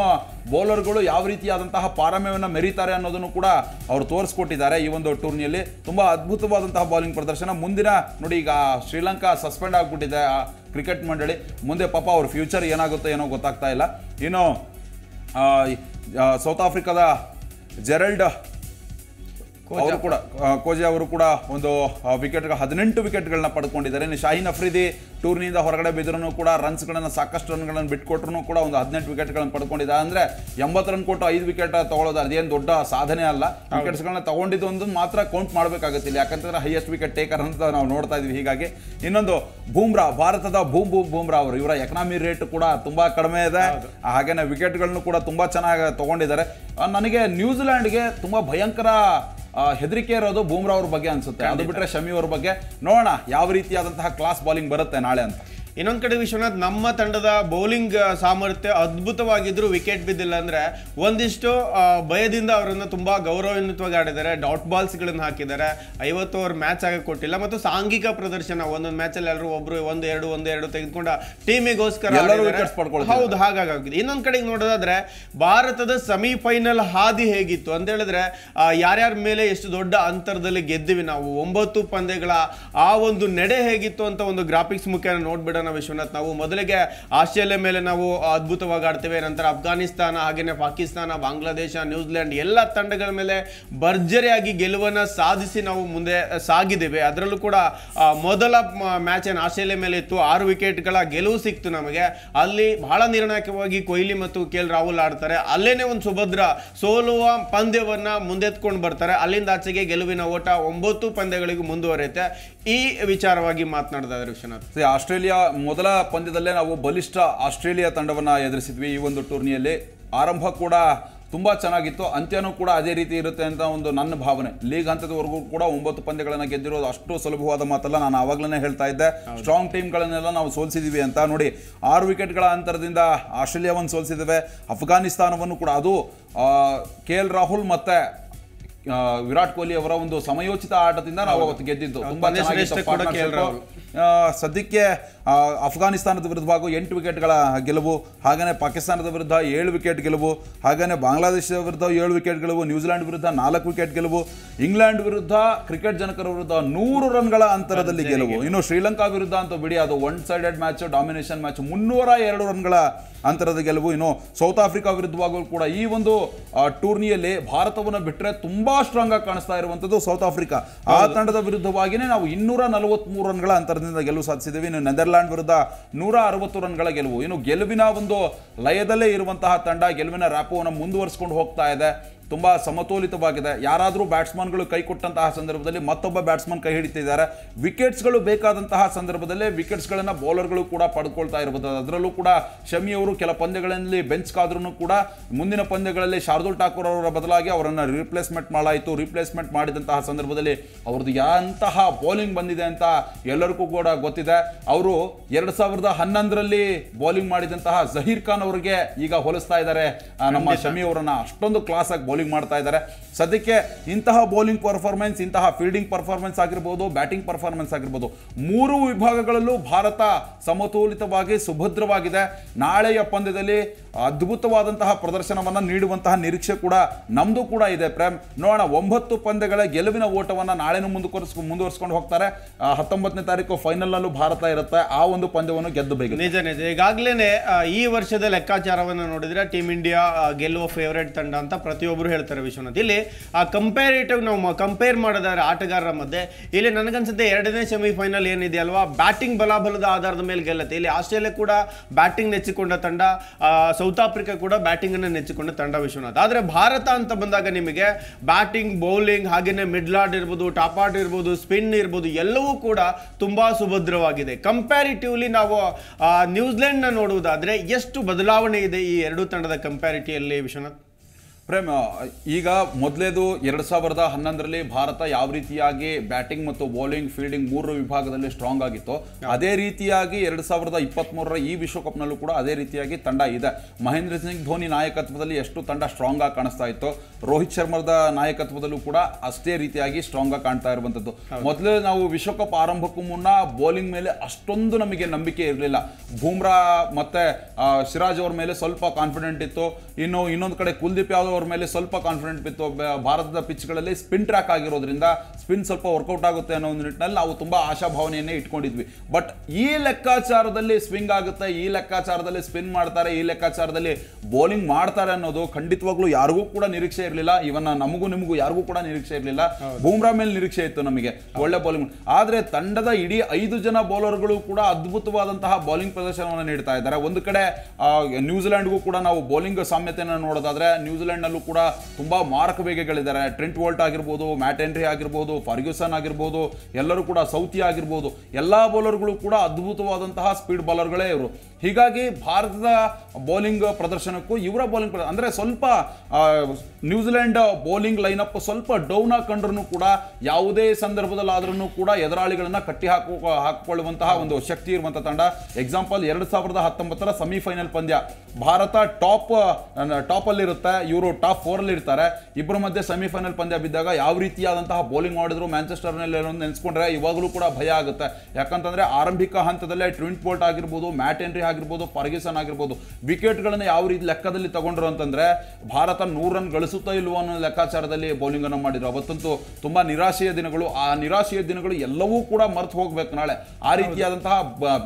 Speaker 2: ಬೌಲರ್ಗಳು ಯಾವ ರೀತಿಯಾದಂತಹ ಪಾರಮ್ಯವನ್ನು ಮೆರೀತಾರೆ ಅನ್ನೋದನ್ನು ಕೂಡ ಅವರು ತೋರಿಸ್ಕೊಟ್ಟಿದ್ದಾರೆ ಈ ಒಂದು ಟೂರ್ನಿಯಲ್ಲಿ ತುಂಬ ಅದ್ಭುತವಾದಂತಹ ಬೌಲಿಂಗ್ ಪ್ರದರ್ಶನ ಮುಂದಿನ ನೋಡಿ ಈಗ ಶ್ರೀಲಂಕಾ ಸಸ್ಪೆಂಡ್ ಆಗಿಬಿಟ್ಟಿದೆ ಕ್ರಿಕೆಟ್ ಮಂಡಳಿ ಮುಂದೆ ಪಾಪ ಅವ್ರ ಫ್ಯೂಚರ್ ಏನಾಗುತ್ತೋ ಏನೋ ಗೊತ್ತಾಗ್ತಾ ಇಲ್ಲ ಇನ್ನು ಸೌತ್ ಆಫ್ರಿಕಾದ ಜೆರಲ್ಡ್ ಅವರು ಕೂಡ ಕೋಜೆ ಅವರು ಕೂಡ ಒಂದು ವಿಕೆಟ್ ಹದಿನೆಂಟು ವಿಕೆಟ್ಗಳನ್ನ ಪಡ್ಕೊಂಡಿದ್ದಾರೆ ಇನ್ನು ಶಾಹೀನ್ ಅಫ್ರಿದಿ ಟೂರ್ನಿಯಿಂದ ಹೊರಗಡೆ ಬಿದ್ರೂ ಕೂಡ ರನ್ಸ್ಗಳನ್ನು ಸಾಕಷ್ಟು ರನ್ಗಳನ್ನು ಬಿಟ್ಕೊಟ್ರು ಕೂಡ ಒಂದು ಹದಿನೆಂಟು ವಿಕೆಟ್ಗಳನ್ನು ಪಡ್ಕೊಂಡಿದ್ದಾರೆ ಅಂದರೆ ಎಂಬತ್ತು ರನ್ ಕೊಟ್ಟು ಐದು ವಿಕೆಟ್ ತಗೊಳ್ಳೋದು ಅದೇನು ದೊಡ್ಡ ಸಾಧನೆ ಅಲ್ಲ ವಿಕೆಟ್ಸ್ಗಳನ್ನ ತಗೊಂಡಿದ್ದು ಒಂದು ಮಾತ್ರ ಕೌಂಟ್ ಮಾಡಬೇಕಾಗುತ್ತಿಲ್ಲ ಯಾಕಂತಂದ್ರೆ ಹೈಯೆಸ್ಟ್ ವಿಕೆಟ್ ಟೇಕರ್ ಅಂತ ನಾವು ನೋಡ್ತಾ ಇದ್ವಿ ಹೀಗಾಗಿ ಇನ್ನೊಂದು ಬೂಮ್ರಾ ಭಾರತದ ಬೂಮ್ ಬೂಮ್ ಬೂಮ್ರಾ ಅವರು ಇವರ ಎಕನಾಮಿ ರೇಟ್ ಕೂಡ ತುಂಬಾ ಕಡಿಮೆ ಇದೆ ಹಾಗೇನೆ ವಿಕೆಟ್ಗಳನ್ನು ಕೂಡ ತುಂಬಾ ಚೆನ್ನಾಗಿ ತಗೊಂಡಿದ್ದಾರೆ ನನಗೆ ನ್ಯೂಜಿಲ್ಯಾಂಡ್ಗೆ ತುಂಬಾ ಭಯಂಕರ ಹೆದರಿಕೆ ಇರೋದು ಬೂಮ್ರಾ ಅವ್ರ ಬಗ್ಗೆ ಅನ್ಸುತ್ತೆ ಅದು ಬಿಟ್ರೆ ಶಮಿ ಅವ್ರ ಬಗ್ಗೆ ನೋಡೋಣ
Speaker 1: ಯಾವ ರೀತಿಯಾದಂತಹ ಕ್ಲಾಸ್ ಬಾಲಿಂಗ್ ಬರುತ್ತೆ ನಾಳೆ ಅಂತ ಇನ್ನೊಂದು ಕಡೆ ವಿಶ್ವನಾಥ್ ನಮ್ಮ ತಂಡದ ಬೌಲಿಂಗ್ ಸಾಮರ್ಥ್ಯ ಅದ್ಭುತವಾಗಿದ್ದರೂ ವಿಕೆಟ್ ಬಿದ್ದಿಲ್ಲ ಅಂದರೆ ಒಂದಿಷ್ಟು ಭಯದಿಂದ ಅವರನ್ನು ತುಂಬ ಗೌರವಾನ್ವಿತವಾಗಿ ಆಡಿದ್ದಾರೆ ಡಾಟ್ ಬಾಲ್ಸ್ಗಳನ್ನು ಹಾಕಿದ್ದಾರೆ ಐವತ್ತು ಓವರ್ ಮ್ಯಾಚ್ ಆಗಿ ಕೊಟ್ಟಿಲ್ಲ ಮತ್ತು ಸಾಂಘಿಕ ಪ್ರದರ್ಶನ ಒಂದೊಂದು ಮ್ಯಾಚಲ್ಲಿ ಎಲ್ಲರೂ ಒಬ್ಬರು ಒಂದು ಎರಡು ಒಂದು ಎರಡು ತೆಗೆದುಕೊಂಡು ಟೀಮಿಗೋಸ್ಕರ ಹೌದು ಹಾಗಾಗಿದೆ ಇನ್ನೊಂದು ಕಡೆಗೆ ನೋಡೋದಾದ್ರೆ ಭಾರತದ ಸೆಮಿಫೈನಲ್ ಹಾದಿ ಹೇಗಿತ್ತು ಅಂತ ಹೇಳಿದ್ರೆ ಯಾರ್ಯಾರ ಮೇಲೆ ಎಷ್ಟು ದೊಡ್ಡ ಅಂತರದಲ್ಲಿ ಗೆದ್ದಿವಿ ನಾವು ಒಂಬತ್ತು ಪಂದ್ಯಗಳ ಆ ಒಂದು ನಡೆ ಹೇಗಿತ್ತು ಅಂತ ಒಂದು ಗ್ರಾಫಿಕ್ಸ್ ಮುಖ್ಯ ನೋಡ್ಬಿಡೋಣ ನಾವು ವಿಶ್ವನಾಥ್ ನಾವು ಮೊದಲಿಗೆ ಆಸ್ಟ್ರೇಲಿಯಾ ಮೇಲೆ ನಾವು ಅದ್ಭುತವಾಗಿ ಆಡ್ತೇವೆ ನಂತರ ಅಫ್ಘಾನಿಸ್ತಾನ ಹಾಗೆಯೇ ಪಾಕಿಸ್ತಾನ ಬಾಂಗ್ಲಾದೇಶ ನ್ಯೂಜಿಲೆಂಡ್ ಎಲ್ಲ ತಂಡಗಳ ಮೇಲೆ ಭರ್ಜರಿಯಾಗಿ ಗೆಲುವನ್ನು ಸಾಧಿಸಿ ನಾವು ಮುಂದೆ ಸಾಗಿದ್ದೇವೆ ಅದರಲ್ಲೂ ಕೂಡ ಮೊದಲ ಮ್ಯಾಚನ್ನು ಆಸ್ಟ್ರೇಲಿಯಾ ಮೇಲೆ ಇತ್ತು ಆರು ವಿಕೆಟ್ಗಳ ಗೆಲುವು ಸಿಕ್ತು ನಮಗೆ ಅಲ್ಲಿ ಬಹಳ ನಿರ್ಣಾಯಕವಾಗಿ ಕೊಹ್ಲಿ ಮತ್ತು ಕೆ ಎಲ್ ರಾಹುಲ್ ಆಡ್ತಾರೆ ಅಲ್ಲೇನೆ ಒಂದು ಸುಭದ್ರ ಸೋಲುವ ಪಂದ್ಯವನ್ನು ಮುಂದೆತ್ಕೊಂಡು ಬರ್ತಾರೆ ಅಲ್ಲಿಂದ ಆಚೆಗೆ ಗೆಲುವಿನ ಓಟ ಒಂಬತ್ತು ಪಂದ್ಯಗಳಿಗೂ ಮುಂದುವರಿಯುತ್ತೆ ಈ ವಿಚಾರವಾಗಿ ಮಾತನಾಡಿದ ವಿಶ್ವನಾಥ್
Speaker 2: ಆಸ್ಟ್ರೇಲಿಯಾ ಮೊದಲ ಪಂದ್ಯದಲ್ಲೇ ನಾವು ಬಲಿಷ್ಠ ಆಸ್ಟ್ರೇಲಿಯಾ ತಂಡವನ್ನು ಎದುರಿಸಿದ್ವಿ ಈ ಒಂದು ಟೂರ್ನಿಯಲ್ಲಿ ಆರಂಭ ಕೂಡ ತುಂಬ ಚೆನ್ನಾಗಿತ್ತು ಅಂತ್ಯನೂ ಕೂಡ ಅದೇ ರೀತಿ ಇರುತ್ತೆ ಅಂತ ಒಂದು ನನ್ನ ಭಾವನೆ ಲೀಗ್ ಹಂತದವರೆಗೂ ಕೂಡ ಒಂಬತ್ತು ಪಂದ್ಯಗಳನ್ನು ಗೆದ್ದಿರೋದು ಅಷ್ಟು ಸುಲಭವಾದ ಮಾತಲ್ಲ ನಾನು ಆವಾಗಲೇ ಹೇಳ್ತಾ ಇದ್ದೆ ಸ್ಟ್ರಾಂಗ್ ಟೀಮ್ಗಳನ್ನೆಲ್ಲ ನಾವು ಸೋಲಿಸಿದ್ದೀವಿ ಅಂತ ನೋಡಿ ಆರು ವಿಕೆಟ್ಗಳ ಅಂತರದಿಂದ ಆಸ್ಟ್ರೇಲಿಯಾವನ್ನು ಸೋಲಿಸಿದ್ದೇವೆ ಅಫ್ಘಾನಿಸ್ತಾನವನ್ನು ಕೂಡ ಅದು ಕೆ ಎಲ್ ರಾಹುಲ್ ಮತ್ತು ವಿರಾಟ್ ಕೊಹ್ಲಿ ಅವರ ಒಂದು ಸಮಯೋಚಿತ ಆಟದಿಂದ ನಾವು ಅವತ್ತು ಗೆದ್ದಿದ್ದು ರಾಹುಲ್ ಸದ್ಯಕ್ಕೆ ಅಫ್ಘಾನಿಸ್ತಾನದ ವಿರುದ್ಧವಾಗೂ ಎಂಟು ವಿಕೆಟ್ಗಳ ಗೆಲುವು ಹಾಗೆಯೇ ಪಾಕಿಸ್ತಾನದ ವಿರುದ್ಧ ಏಳು ವಿಕೆಟ್ ಗೆಲುವು ಹಾಗೆಯೇ ಬಾಂಗ್ಲಾದೇಶದ ವಿರುದ್ಧ ಏಳು ವಿಕೆಟ್ ಗೆಲುವು ನ್ಯೂಜಿಲೆಂಡ್ ವಿರುದ್ಧ ನಾಲ್ಕು ವಿಕೆಟ್ ಗೆಲುವು ಇಂಗ್ಲೆಂಡ್ ವಿರುದ್ಧ ಕ್ರಿಕೆಟ್ ಜನಕರ ವಿರುದ್ಧ ನೂರು ರನ್ಗಳ ಅಂತರದಲ್ಲಿ ಗೆಲುವು ಇನ್ನು ಶ್ರೀಲಂಕಾ ವಿರುದ್ಧ ಅಂತ ಬಿಡಿ ಅದು one sided match domination match ಮುನ್ನೂರ ಎರಡು ರನ್ಗಳ ಅಂತರದ ಗೆಲುವು ಇನ್ನು ಸೌತ್ ಆಫ್ರಿಕಾ ವಿರುದ್ಧವಾಗಲೂ ಕೂಡ ಈ ಒಂದು ಟೂರ್ನಿಯಲ್ಲಿ ಭಾರತವನ್ನು ಬಿಟ್ಟರೆ ತುಂಬಾ ಸ್ಟ್ರಾಂಗ್ ಆಗಿ ಕಾಣಿಸ್ತಾ ಇರುವಂಥದ್ದು ಸೌತ್ ಆಫ್ರಿಕಾ ಆ ತಂಡದ ವಿರುದ್ಧವಾಗಿಯೇ ನಾವು ಇನ್ನೂರ ನಲವತ್ಮೂರು ರನ್ಗಳ ಅಂತರದಿಂದ ಗೆಲುವು ಸಾಧಿಸಿದ್ದೀವಿ ಇನ್ನು ನೆದರ್ಲ್ಯಾಂಡ್ ವಿರುದ್ಧ ನೂರ ಅರವತ್ತು ರನ್ಗಳ ಗೆಲುವು ಇನ್ನು ಗೆಲುವಿನ ಒಂದು ಲಯದಲ್ಲೇ ಇರುವಂತಹ ತಂಡ ಗೆಲುವಿನ ರ್ಯಾಪವನ್ನು ಮುಂದುವರಿಸಿಕೊಂಡು ಹೋಗ್ತಾ ಇದೆ ತುಂಬ ಸಮತೋಲಿತವಾಗಿದೆ ಯಾರಾದರೂ ಬ್ಯಾಟ್ಸ್ಮನ್ಗಳು ಕೈ ಕೊಟ್ಟಂತಹ ಸಂದರ್ಭದಲ್ಲಿ ಮತ್ತೊಬ್ಬ ಬ್ಯಾಟ್ಸ್ಮನ್ ಕೈ ಹಿಡಿತಿದ್ದಾರೆ ವಿಕೆಟ್ಸ್ಗಳು ಬೇಕಾದಂತಹ ಸಂದರ್ಭದಲ್ಲಿ ವಿಕೆಟ್ಸ್ಗಳನ್ನು ಬೌಲರ್ಗಳು ಕೂಡ ಪಡ್ಕೊಳ್ತಾ ಇರಬಹುದು ಅದರಲ್ಲೂ ಕೂಡ ಶಮಿ ಅವರು ಕೆಲ ಪಂದ್ಯಗಳಲ್ಲಿ ಬೆಂಚ್ ಕಾದ್ರೂ ಕೂಡ ಮುಂದಿನ ಪಂದ್ಯಗಳಲ್ಲಿ ಶಾರ್ದುಲ್ ಠಾಕೂರ್ ಅವರ ಬದಲಾಗಿ ಅವರನ್ನು ರಿಪ್ಲೇಸ್ಮೆಂಟ್ ಮಾಡಾಯಿತು ರಿಪ್ಲೇಸ್ಮೆಂಟ್ ಮಾಡಿದಂತಹ ಸಂದರ್ಭದಲ್ಲಿ ಅವ್ರದ್ದು ಎಂತಹ ಬೌಲಿಂಗ್ ಬಂದಿದೆ ಅಂತ ಎಲ್ಲರಿಗೂ ಕೂಡ ಗೊತ್ತಿದೆ ಅವರು ಎರಡು ಸಾವಿರದ ಹನ್ನೊಂದರಲ್ಲಿ ಬೌಲಿಂಗ್ ಮಾಡಿದಂತಹ ಜಹೀರ್ ಖಾನ್ ಅವರಿಗೆ ಈಗ ಹೋಲಿಸ್ತಾ ಇದ್ದಾರೆ ನಮ್ಮ ಶಮಿ ಅವರನ್ನು ಅಷ್ಟೊಂದು ಕ್ಲಾಸಾಗಿ ಬೌಲಿಂಗ್ ಬೌಲಿಂಗ್ ಮಾಡ್ತಾ ಇದ್ದಾರೆ ಸದ್ಯಕ್ಕೆ ಇಂತಹ ಬೌಲಿಂಗ್ ಪರ್ಫಾರ್ಮೆನ್ಸ್ ಇಂತಹ ಫೀಲ್ಡಿಂಗ್ ಪರ್ಫಾರ್ಮೆನ್ಸ್ ಆಗಿರ್ಬೋದು ಬ್ಯಾಟಿಂಗ್ ಪರ್ಫಾರ್ಮೆನ್ಸ್ ಆಗಿರ್ಬೋದು ಮೂರು ವಿಭಾಗಗಳಲ್ಲೂ ಭಾರತ ಸಮತೋಲಿತವಾಗಿ ಸುಭದ್ರವಾಗಿದೆ ನಾಳೆಯ ಪಂದ್ಯದಲ್ಲಿ ಅದ್ಭುತವಾದಂತಹ ಪ್ರದರ್ಶನವನ್ನು ನೀಡುವಂತಹ ನಿರೀಕ್ಷೆ ಕೂಡ ನಮ್ಮದು ಕೂಡ ಇದೆ ಪ್ರೇಮ್ ನೋಡೋಣ ಒಂಬತ್ತು ಪಂದ್ಯಗಳ ಗೆಲುವಿನ ಓಟವನ್ನು ನಾಳೆನೂ ಮುಂದುವರ್ಸ್ ಮುಂದುವರಿಸ್ಕೊಂಡು ಹೋಗ್ತಾರೆ ಹತ್ತೊಂಬತ್ತನೇ
Speaker 1: ತಾರೀಕು ಫೈನಲ್ನಲ್ಲೂ ಭಾರತ ಇರುತ್ತೆ ಆ ಒಂದು ಪಂದ್ಯವನ್ನು ಗೆದ್ದು ನಿಜ ನಿಜ ಈಗಾಗಲೇ ಈ ವರ್ಷದ ಲೆಕ್ಕಾಚಾರವನ್ನು ನೋಡಿದ್ರೆ ಟೀಮ್ ಇಂಡಿಯಾ ಗೆಲ್ಲುವ ಫೇವರೇಟ್ ತಂಡ ಅಂತ ಪ್ರತಿಯೊಬ್ಬರು ಒಬ್ಬರು ಹೇಳ್ತಾರೆ ವಿಶ್ವನಾಥ್ ಇಲ್ಲಿ ಆ ಕಂಪ್ಯಾರಿಟಿವ್ ನಾವು ಕಂಪೇರ್ ಮಾಡೋದಾದ್ರೆ ಆಟಗಾರರ ಮಧ್ಯೆ ಇಲ್ಲಿ ನನಗನ್ಸುತ್ತೆ ಎರಡನೇ ಸೆಮಿಫೈನಲ್ ಏನಿದೆ ಅಲ್ವಾ ಬ್ಯಾಟಿಂಗ್ ಬಲಾಬಲದ ಆಧಾರದ ಮೇಲೆ ಗೆಲ್ಲತ್ತೆ ಇಲ್ಲಿ ಆಸ್ಟ್ರೇಲಿಯಾ ಕೂಡ ಬ್ಯಾಟಿಂಗ್ ನೆಚ್ಚಿಕೊಂಡ ತಂಡ ಸೌತ್ ಆಫ್ರಿಕಾ ಕೂಡ ಅನ್ನು ನೆಚ್ಚಿಕೊಂಡ ತಂಡ ವಿಶ್ವನಾಥ್ ಆದರೆ ಭಾರತ ಅಂತ ಬಂದಾಗ ನಿಮಗೆ ಬ್ಯಾಟಿಂಗ್ ಬೌಲಿಂಗ್ ಹಾಗೆಯೇ ಆರ್ಡ್ ಇರ್ಬೋದು ಟಾಪ್ ಆರ್ಡ್ ಇರ್ಬೋದು ಸ್ಪಿನ್ ಇರ್ಬೋದು ಎಲ್ಲವೂ ಕೂಡ ತುಂಬ ಸುಭದ್ರವಾಗಿದೆ ಕಂಪ್ಯಾರಿಟಿವ್ಲಿ ನಾವು ನ್ಯೂಜಿಲೆಂಡ್ನ ನೋಡುವುದಾದರೆ ಎಷ್ಟು ಬದಲಾವಣೆ ಇದೆ ಈ ಎರಡು ತಂಡದ ಕಂಪ್ಯಾರಿಟಿಯಲ್ಲಿ ವಿಶ್ವನಾಥ್ ಪ್ರೇಮ್ ಈಗ ಮೊದಲೇದು
Speaker 2: ಎರಡು ಸಾವಿರದ ಹನ್ನೊಂದರಲ್ಲಿ ಭಾರತ ಯಾವ ರೀತಿಯಾಗಿ ಬ್ಯಾಟಿಂಗ್ ಮತ್ತು ಬೌಲಿಂಗ್ ಫೀಲ್ಡಿಂಗ್ ಮೂರು ವಿಭಾಗದಲ್ಲಿ ಸ್ಟ್ರಾಂಗ್ ಆಗಿತ್ತು ಅದೇ ರೀತಿಯಾಗಿ ಎರಡು ಸಾವಿರದ ಇಪ್ಪತ್ತ್ಮೂರರ ಈ ವಿಶ್ವಕಪ್ನಲ್ಲೂ ಕೂಡ ಅದೇ ರೀತಿಯಾಗಿ ತಂಡ ಇದೆ ಮಹೇಂದ್ರ ಸಿಂಗ್ ಧೋನಿ ನಾಯಕತ್ವದಲ್ಲಿ ಎಷ್ಟು ತಂಡ ಸ್ಟ್ರಾಂಗ್ ಆಗಿ ಕಾಣಿಸ್ತಾ ಇತ್ತು ರೋಹಿತ್ ಶರ್ಮಾದ ನಾಯಕತ್ವದಲ್ಲೂ ಕೂಡ ಅಷ್ಟೇ ರೀತಿಯಾಗಿ ಸ್ಟ್ರಾಂಗ್ ಆಗಿ ಕಾಣ್ತಾ ಇರುವಂಥದ್ದು ಮೊದಲೇ ನಾವು ವಿಶ್ವಕಪ್ ಆರಂಭಕ್ಕೂ ಮುನ್ನ ಬೌಲಿಂಗ್ ಮೇಲೆ ಅಷ್ಟೊಂದು ನಮಗೆ ನಂಬಿಕೆ ಇರಲಿಲ್ಲ ಬೂಮ್ರಾ ಮತ್ತು ಸಿರಾಜ್ ಅವರ ಮೇಲೆ ಸ್ವಲ್ಪ ಕಾನ್ಫಿಡೆಂಟ್ ಇತ್ತು ಇನ್ನು ಇನ್ನೊಂದು ಕಡೆ ಕುಲ್ದೀಪ್ ಯಾವುದೋ ಅವ್ರ ಮೇಲೆ ಸ್ವಲ್ಪ ಕಾನ್ಫಿಡೆಂಟ್ ಬಿತ್ತು ಭಾರತದ ಪಿಚ್ಗಳಲ್ಲಿ ಸ್ಪಿನ್ ಟ್ರ್ಯಾಕ್ ಆಗಿರೋದ್ರಿಂದ ಸ್ಪಿನ್ ಸ್ವಲ್ಪ ವರ್ಕೌಟ್ ಆಗುತ್ತೆ ಅನ್ನೋ ಒಂದು ನಿಟ್ಟಿನಲ್ಲಿ ನಾವು ತುಂಬ ಆಶಾಭಾವನೆಯನ್ನೇ ಇಟ್ಕೊಂಡಿದ್ವಿ ಬಟ್ ಈ ಲೆಕ್ಕಾಚಾರದಲ್ಲಿ ಸ್ವಿಂಗ್ ಆಗುತ್ತೆ ಈ ಲೆಕ್ಕಾಚಾರದಲ್ಲಿ ಸ್ಪಿನ್ ಮಾಡ್ತಾರೆ ಈ ಲೆಕ್ಕಾಚಾರದಲ್ಲಿ ಬೌಲಿಂಗ್ ಮಾಡ್ತಾರೆ ಅನ್ನೋದು ಖಂಡಿತವಾಗ್ಲೂ ಯಾರಿಗೂ ಕೂಡ ನಿರೀಕ್ಷೆ ಇರಲಿಲ್ಲ ಇವನ್ನ ನಮಗೂ ನಿಮಗೂ ಯಾರಿಗೂ ಕೂಡ ನಿರೀಕ್ಷೆ ಇರಲಿಲ್ಲ ಬೂಮ್ರಾ ಮೇಲೆ ನಿರೀಕ್ಷೆ ಇತ್ತು ನಮಗೆ ಒಳ್ಳೆ ಬೌಲಿಂಗ್ ಆದ್ರೆ ತಂಡದ ಇಡೀ ಐದು ಜನ ಬೌಲರ್ಗಳು ಕೂಡ ಅದ್ಭುತವಾದಂತಹ ಬೌಲಿಂಗ್ ಪ್ರದರ್ಶನವನ್ನು ನೀಡ್ತಾ ಇದ್ದಾರೆ ಒಂದು ಕಡೆ ನ್ಯೂಜಿಲೆಂಡ್ಗೂ ಕೂಡ ನಾವು ಬೌಲಿಂಗ್ ಸಾಮ್ಯತೆಯನ್ನು ನೋಡೋದಾದ್ರೆ ನ್ಯೂಜಿಲೆಂಡ್ ಕೂಡ ತುಂಬ ಮಾರಕ ವೇಗಗಳಿದ್ದಾರೆ ಟ್ರೆಂಟ್ ವೋಲ್ಟ್ ಆಗಿರ್ಬೋದು ಮ್ಯಾಟ್ ಎಂಟ್ರಿ ಆಗಿರ್ಬೋದು ಫರ್ಗ್ಯೂಸನ್ ಆಗಿರ್ಬೋದು ಎಲ್ಲರೂ ಕೂಡ ಸೌತಿ ಆಗಿರ್ಬೋದು ಎಲ್ಲ ಬೌಲರ್ಗಳು ಕೂಡ ಅದ್ಭುತವಾದಂತಹ ಸ್ಪೀಡ್ ಬೌಲರ್ಗಳೇ ಇವರು ಹೀಗಾಗಿ ಭಾರತದ ಬೌಲಿಂಗ್ ಪ್ರದರ್ಶನಕ್ಕೂ ಇವರ ಬೌಲಿಂಗ್ ಅಂದರೆ ಸ್ವಲ್ಪ ನ್ಯೂಜಿಲೆಂಡ್ ಬೌಲಿಂಗ್ ಲೈನಪ್ ಸ್ವಲ್ಪ ಡೌನ್ ಹಾಕೊಂಡ್ರೂ ಕೂಡ ಯಾವುದೇ ಸಂದರ್ಭದಲ್ಲಾದ್ರೂ ಕೂಡ ಎದುರಾಳಿಗಳನ್ನು ಕಟ್ಟಿ ಹಾಕು ಹಾಕಿಕೊಳ್ಳುವಂತಹ ಒಂದು ಶಕ್ತಿ ಇರುವಂತಹ ತಂಡ ಎಕ್ಸಾಂಪಲ್ ಎರಡು ಸಾವಿರದ ಹತ್ತೊಂಬತ್ತರ ಸೆಮಿಫೈನಲ್ ಪಂದ್ಯ ಭಾರತ ಟಾಪ್ ಟಾಪಲ್ಲಿರುತ್ತೆ ಇವರು ಟಾಪ್ ಫೋರಲ್ಲಿ ಇರ್ತಾರೆ ಇಬ್ಬರ ಮಧ್ಯೆ ಸೆಮಿಫೈನಲ್ ಪಂದ್ಯ ಬಿದ್ದಾಗ ಯಾವ ರೀತಿಯಾದಂತಹ ಬೌಲಿಂಗ್ ಮಾಡಿದ್ರು ಮ್ಯಾಂಚೆಸ್ಟರ್ನಲ್ಲಿ ನೆನೆಸ್ಕೊಂಡ್ರೆ ಇವಾಗಲೂ ಕೂಡ ಭಯ ಆಗುತ್ತೆ ಯಾಕಂತಂದರೆ ಆರಂಭಿಕ ಹಂತದಲ್ಲೇ ಟ್ವಿಂಟ್ ಬೋಲ್ಟ್ ಆಗಿರ್ಬೋದು ಮ್ಯಾಟ್ ಎಂಟ್ರಿ ಆಗಿರ್ಬೋದು ಫರ್ಗಿಸನ್ ಆಗಿರ್ಬೋದು ವಿಕೆಟ್ಗಳನ್ನು ಯಾವ ರೀತಿ ಲೆಕ್ಕದಲ್ಲಿ ತಗೊಂಡ್ರು ಅಂತಂದರೆ ಭಾರತ ನೂರು ರನ್ ಗಳಿಸುತ್ತಾ ಇಲ್ವೋ ಅನ್ನೋ ಲೆಕ್ಕಾಚಾರದಲ್ಲಿ ಬೌಲಿಂಗನ್ನು ಮಾಡಿದ್ರು ಅವತ್ತಂತೂ ತುಂಬ ನಿರಾಶೆಯ ದಿನಗಳು ಆ ನಿರಾಶೆಯ ದಿನಗಳು ಎಲ್ಲವೂ ಕೂಡ ಮರ್ತು ಹೋಗ್ಬೇಕು ನಾಳೆ ಆ ರೀತಿಯಾದಂತಹ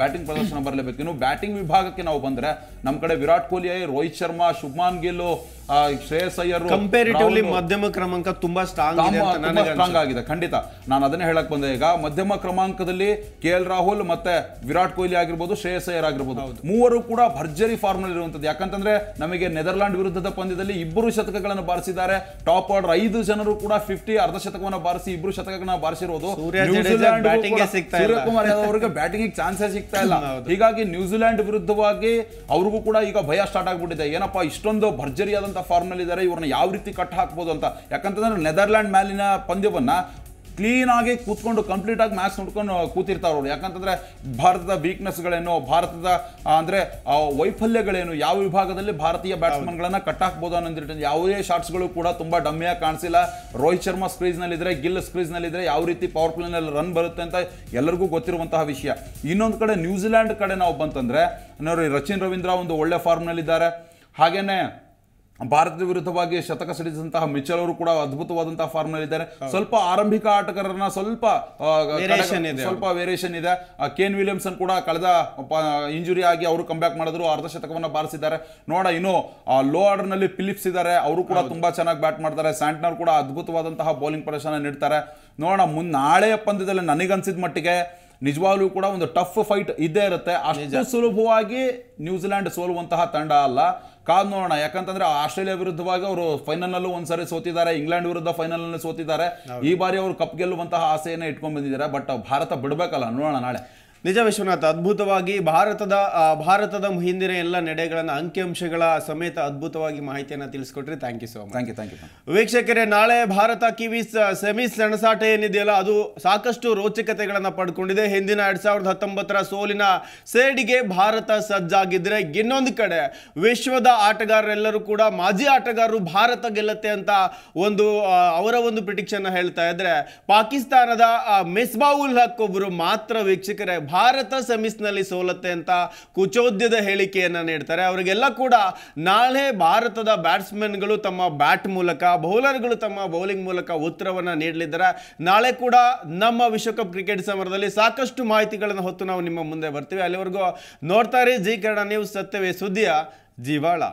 Speaker 2: ಬ್ಯಾಟಿಂಗ್ ಪ್ರದರ್ಶನ ಬರಲೇಬೇಕು ಇನ್ನು ಬ್ಯಾಟಿಂಗ್ ವಿಭಾಗಕ್ಕೆ ನಾವು ಬಂದರೆ ನಮ್ಮ ಕಡೆ ವಿರಾಟ್ ಕೊಹ್ಲಿ ರೋಹಿತ್ ಶರ್ಮಾ ಶುಭ್ಮಾನ್ ಗಿಲ್ಲು ಶ್ರೇಯಸ್ ಅಯ್ಯರ್ ಕಂಪೇರಿಟಿವ್ಲಿ
Speaker 1: ಮಧ್ಯಮ ಕ್ರಮಾಂಕ ತುಂಬಾ ಸ್ಟ್ರಾಂಗ್ ಸ್ಟ್ರಾಂಗ್
Speaker 2: ಆಗಿದೆ ಖಂಡಿತ ನಾನು ಅದನ್ನೇ ಹೇಳಕ್ ಬಂದೆ ಈಗ ಮಧ್ಯಮ ಕ್ರಮಾಂಕದಲ್ಲಿ ಕೆ ಎಲ್ ರಾಹುಲ್ ಮತ್ತೆ ವಿರಾಟ್ ಕೊಹ್ಲಿ ಆಗಿರ್ಬೋದು ಶ್ರೇಯಸ್ ಅಯ್ಯರ್ ಆಗಿರ್ಬೋದು ಮೂವರು ಕೂಡ ಭರ್ಜರಿ ಫಾರ್ಮ್ ನಲ್ಲಿ ಇರುವಂತದ್ದು ಯಾಕಂತಂದ್ರೆ ನಮಗೆ ನೆದರ್ಲ್ಯಾಂಡ್ ವಿರುದ್ಧದ ಪಂದ್ಯದಲ್ಲಿ ಇಬ್ಬರು ಶತಕಗಳನ್ನು ಬಾರಿಸಿದ್ದಾರೆ ಟಾಪ್ ಆರ್ಡರ್ ಐದು ಜನರು ಕೂಡ ಫಿಫ್ಟಿ ಅರ್ಧ ಶತಕವನ್ನು ಬಾರಿಸಿ ಇಬ್ಬರು ಶತಕಗಳನ್ನು ಬಾರಿಸಿರೋದು ಸೂರ್ಯಕುಮಾರ್ ಯಾದವ್ ಅವರಿಗೆ ಬ್ಯಾಟಿಂಗ್ ಚಾನ್ಸೇ ಸಿಗ್ತಾ ಇಲ್ಲ ಹೀಗಾಗಿ ನ್ಯೂಜಿಲೆಂಡ್ ವಿರುದ್ಧವಾಗಿ ಅವ್ರಿಗೂ ಕೂಡ ಈಗ ಭಯ ಸ್ಟಾರ್ಟ್ ಆಗ್ಬಿಟ್ಟಿದೆ ಏನಪ್ಪಾ ಇಷ್ಟೊಂದು ಭರ್ಜರಿಯಾದಂತ ಅಂತ ಇದ್ದಾರೆ ಇವ್ರನ್ನ ಯಾವ ರೀತಿ ಕಟ್ ಹಾಕ್ಬೋದು ಅಂತ ಯಾಕಂತಂದ್ರೆ ನೆದರ್ಲ್ಯಾಂಡ್ ಮ್ಯಾಲಿನ ಪಂದ್ಯವನ್ನು ಕ್ಲೀನಾಗಿ ಕೂತ್ಕೊಂಡು ಕಂಪ್ಲೀಟಾಗಿ ಮ್ಯಾಚ್ ನೋಡ್ಕೊಂಡು ಕೂತಿರ್ತಾರೆ ಅವರು ಯಾಕಂತಂದರೆ ಭಾರತದ ವೀಕ್ನೆಸ್ಗಳೇನು ಭಾರತದ ಅಂದರೆ ವೈಫಲ್ಯಗಳೇನು ಯಾವ ವಿಭಾಗದಲ್ಲಿ ಭಾರತೀಯ ಬ್ಯಾಟ್ಸ್ಮನ್ಗಳನ್ನು ಕಟ್ಟಾಕ್ಬೋದು ಅನ್ನೋದಿಟ್ಟು ಯಾವುದೇ ಶಾಟ್ಸ್ಗಳು ಕೂಡ ತುಂಬ ಡಮ್ಮಿಯಾಗಿ ಕಾಣಿಸಿಲ್ಲ ರೋಹಿತ್ ಶರ್ಮಾ ಸ್ಕ್ರೀಸ್ನಲ್ಲಿದ್ದರೆ ಗಿಲ್ ಸ್ಕ್ರೀಸ್ನಲ್ಲಿದ್ದರೆ ಯಾವ ರೀತಿ ಪವರ್ ಪ್ಲೇನಲ್ಲಿ ರನ್ ಬರುತ್ತೆ ಅಂತ ಎಲ್ಲರಿಗೂ ಗೊತ್ತಿರುವಂತಹ ವಿಷಯ ಇನ್ನೊಂದು ಕಡೆ ನ್ಯೂಜಿಲ್ಯಾಂಡ್ ಕಡೆ ನಾವು ಬಂತಂದರೆ ನೋಡಿ ರಚಿನ್ ರವೀಂದ್ರ ಒಂದು ಒಳ್ಳೆ ಫಾರ್ಮ್ನಲ್ಲಿದ್ದಾರೆ ಹಾಗೇನೆ ಭಾರತದ ವಿರುದ್ಧವಾಗಿ ಶತಕ ಸಿಡಿದಂತಹ ಮಿಚಲ್ ಅವರು ಕೂಡ ಅದ್ಭುತವಾದಂತಹ ಫಾರ್ಮ್ ಇದ್ದಾರೆ ಸ್ವಲ್ಪ ಆರಂಭಿಕ ಆಟಗಾರರನ್ನ ಸ್ವಲ್ಪ ಸ್ವಲ್ಪ ವೇರಿಯೇಷನ್ ಇದೆ ಕೇನ್ ವಿಲಿಯಮ್ಸನ್ ಕೂಡ ಕಳೆದ ಇಂಜುರಿ ಆಗಿ ಅವರು ಕಂಬ್ಯಾಕ್ ಮಾಡಿದ್ರು ಅರ್ಧ ಶತಕವನ್ನು ಬಾರಿಸಿದ್ದಾರೆ ನೋಡ ಇನ್ನು ಲೋ ಆರ್ಡರ್ ನಲ್ಲಿ ಫಿಲಿಪ್ಸ್ ಇದ್ದಾರೆ ಅವರು ಕೂಡ ತುಂಬಾ ಚೆನ್ನಾಗಿ ಬ್ಯಾಟ್ ಮಾಡ್ತಾರೆ ಸ್ಯಾಂಟ್ನರ್ ಕೂಡ ಅದ್ಭುತವಾದಂತಹ ಬೌಲಿಂಗ್ ಪ್ರದರ್ಶನ ನೀಡ್ತಾರೆ ನೋಡ ಮುನ್ ನಾಳೆಯ ಪಂದ್ಯದಲ್ಲಿ ನನಗನ್ಸಿದ ಮಟ್ಟಿಗೆ ನಿಜವಾಗ್ಲೂ ಕೂಡ ಒಂದು ಟಫ್ ಫೈಟ್ ಇದ್ದೇ ಇರುತ್ತೆ ಅಷ್ಟು ಸುಲಭವಾಗಿ ನ್ಯೂಜಿಲೆಂಡ್ ಸೋಲುವಂತಹ ತಂಡ ಅಲ್ಲ ಕಾದು ನೋಡೋಣ ಯಾಕಂತಂದ್ರೆ ಆಸ್ಟ್ರೇಲಿಯಾ ವಿರುದ್ಧವಾಗಿ ಅವರು ಫೈನಲ್ನಲ್ಲೂ ಒಂದ್ಸರಿ ಸೋತಿದ್ದಾರೆ ಇಂಗ್ಲೆಂಡ್ ವಿರುದ್ಧ ಫೈನಲ್ನಲ್ಲಿ ಸೋತಿದ್ದಾರೆ ಈ ಬಾರಿ ಅವರು ಕಪ್ ಗೆಲ್ಲುವಂತಹ ಆಸೆಯನ್ನ ಇಟ್ಕೊಂಡ್ ಬಂದಿದ್ದಾರೆ ಬಟ್ ಭಾರತ ಬಿಡಬೇಕಲ್ಲ ನೋಡೋಣ
Speaker 1: ನಾಳೆ ನಿಜ ವಿಶ್ವನಾಥ್ ಅದ್ಭುತವಾಗಿ ಭಾರತದ ಭಾರತದ ಹಿಂದಿನ ಎಲ್ಲ ನಡೆಗಳನ್ನು ಅಂಕಿಅಂಶಗಳ ಸಮೇತ ಅದ್ಭುತವಾಗಿ ಮಾಹಿತಿಯನ್ನು ತಿಳಿಸ್ಕೊಟ್ರಿ thank you so much thank you thank you ವೀಕ್ಷಕರೇ ನಾಳೆ ಭಾರತ ಕಿವಿ ಸೆಮಿ ಸೆಣಸಾಟ ಏನಿದೆಯಲ್ಲ ಅದು ಸಾಕಷ್ಟು ರೋಚಕತೆಗಳನ್ನು ಪಡ್ಕೊಂಡಿದೆ ಹಿಂದಿನ ಎರಡ್ ಸಾವಿರದ ಹತ್ತೊಂಬತ್ತರ ಸೋಲಿನ ಸೇಡಿಗೆ ಭಾರತ ಸಜ್ಜಾಗಿದ್ರೆ ಇನ್ನೊಂದು ಕಡೆ ವಿಶ್ವದ ಆಟಗಾರರೆಲ್ಲರೂ ಕೂಡ ಮಾಜಿ ಆಟಗಾರರು ಭಾರತ ಗೆಲ್ಲತ್ತೆ ಅಂತ ಒಂದು ಅವರ ಒಂದು ಪ್ರಿಟಿಕ್ಷನ್ ಹೇಳ್ತಾ ಇದ್ರೆ ಪಾಕಿಸ್ತಾನದ ಉಲ್ ಹಕ್ ಒಬ್ಬರು ಮಾತ್ರ ವೀಕ್ಷಕರೇ ಭಾರತ ಸೆಮಿಸ್ನಲ್ಲಿ ಸೋಲತ್ತೆ ಅಂತ ಕುಚೋದ್ಯದ ಹೇಳಿಕೆಯನ್ನು ನೀಡ್ತಾರೆ ಅವರಿಗೆಲ್ಲ ಕೂಡ ನಾಳೆ ಭಾರತದ ಬ್ಯಾಟ್ಸ್ಮನ್ಗಳು ತಮ್ಮ ಬ್ಯಾಟ್ ಮೂಲಕ ಬೌಲರ್ಗಳು ತಮ್ಮ ಬೌಲಿಂಗ್ ಮೂಲಕ ಉತ್ತರವನ್ನು ನೀಡಲಿದ್ದಾರೆ ನಾಳೆ ಕೂಡ ನಮ್ಮ ವಿಶ್ವಕಪ್ ಕ್ರಿಕೆಟ್ ಸಮರದಲ್ಲಿ ಸಾಕಷ್ಟು ಮಾಹಿತಿಗಳನ್ನು ಹೊತ್ತು ನಾವು ನಿಮ್ಮ ಮುಂದೆ ಬರ್ತೀವಿ ಅಲ್ಲಿವರೆಗೂ ನೋಡ್ತಾ ಇರಿ ಜಿ ಕನ್ನಡ ನ್ಯೂಸ್ ಸತ್ಯವೇ ಸುದ್ದಿಯ ಜೀವಾಳ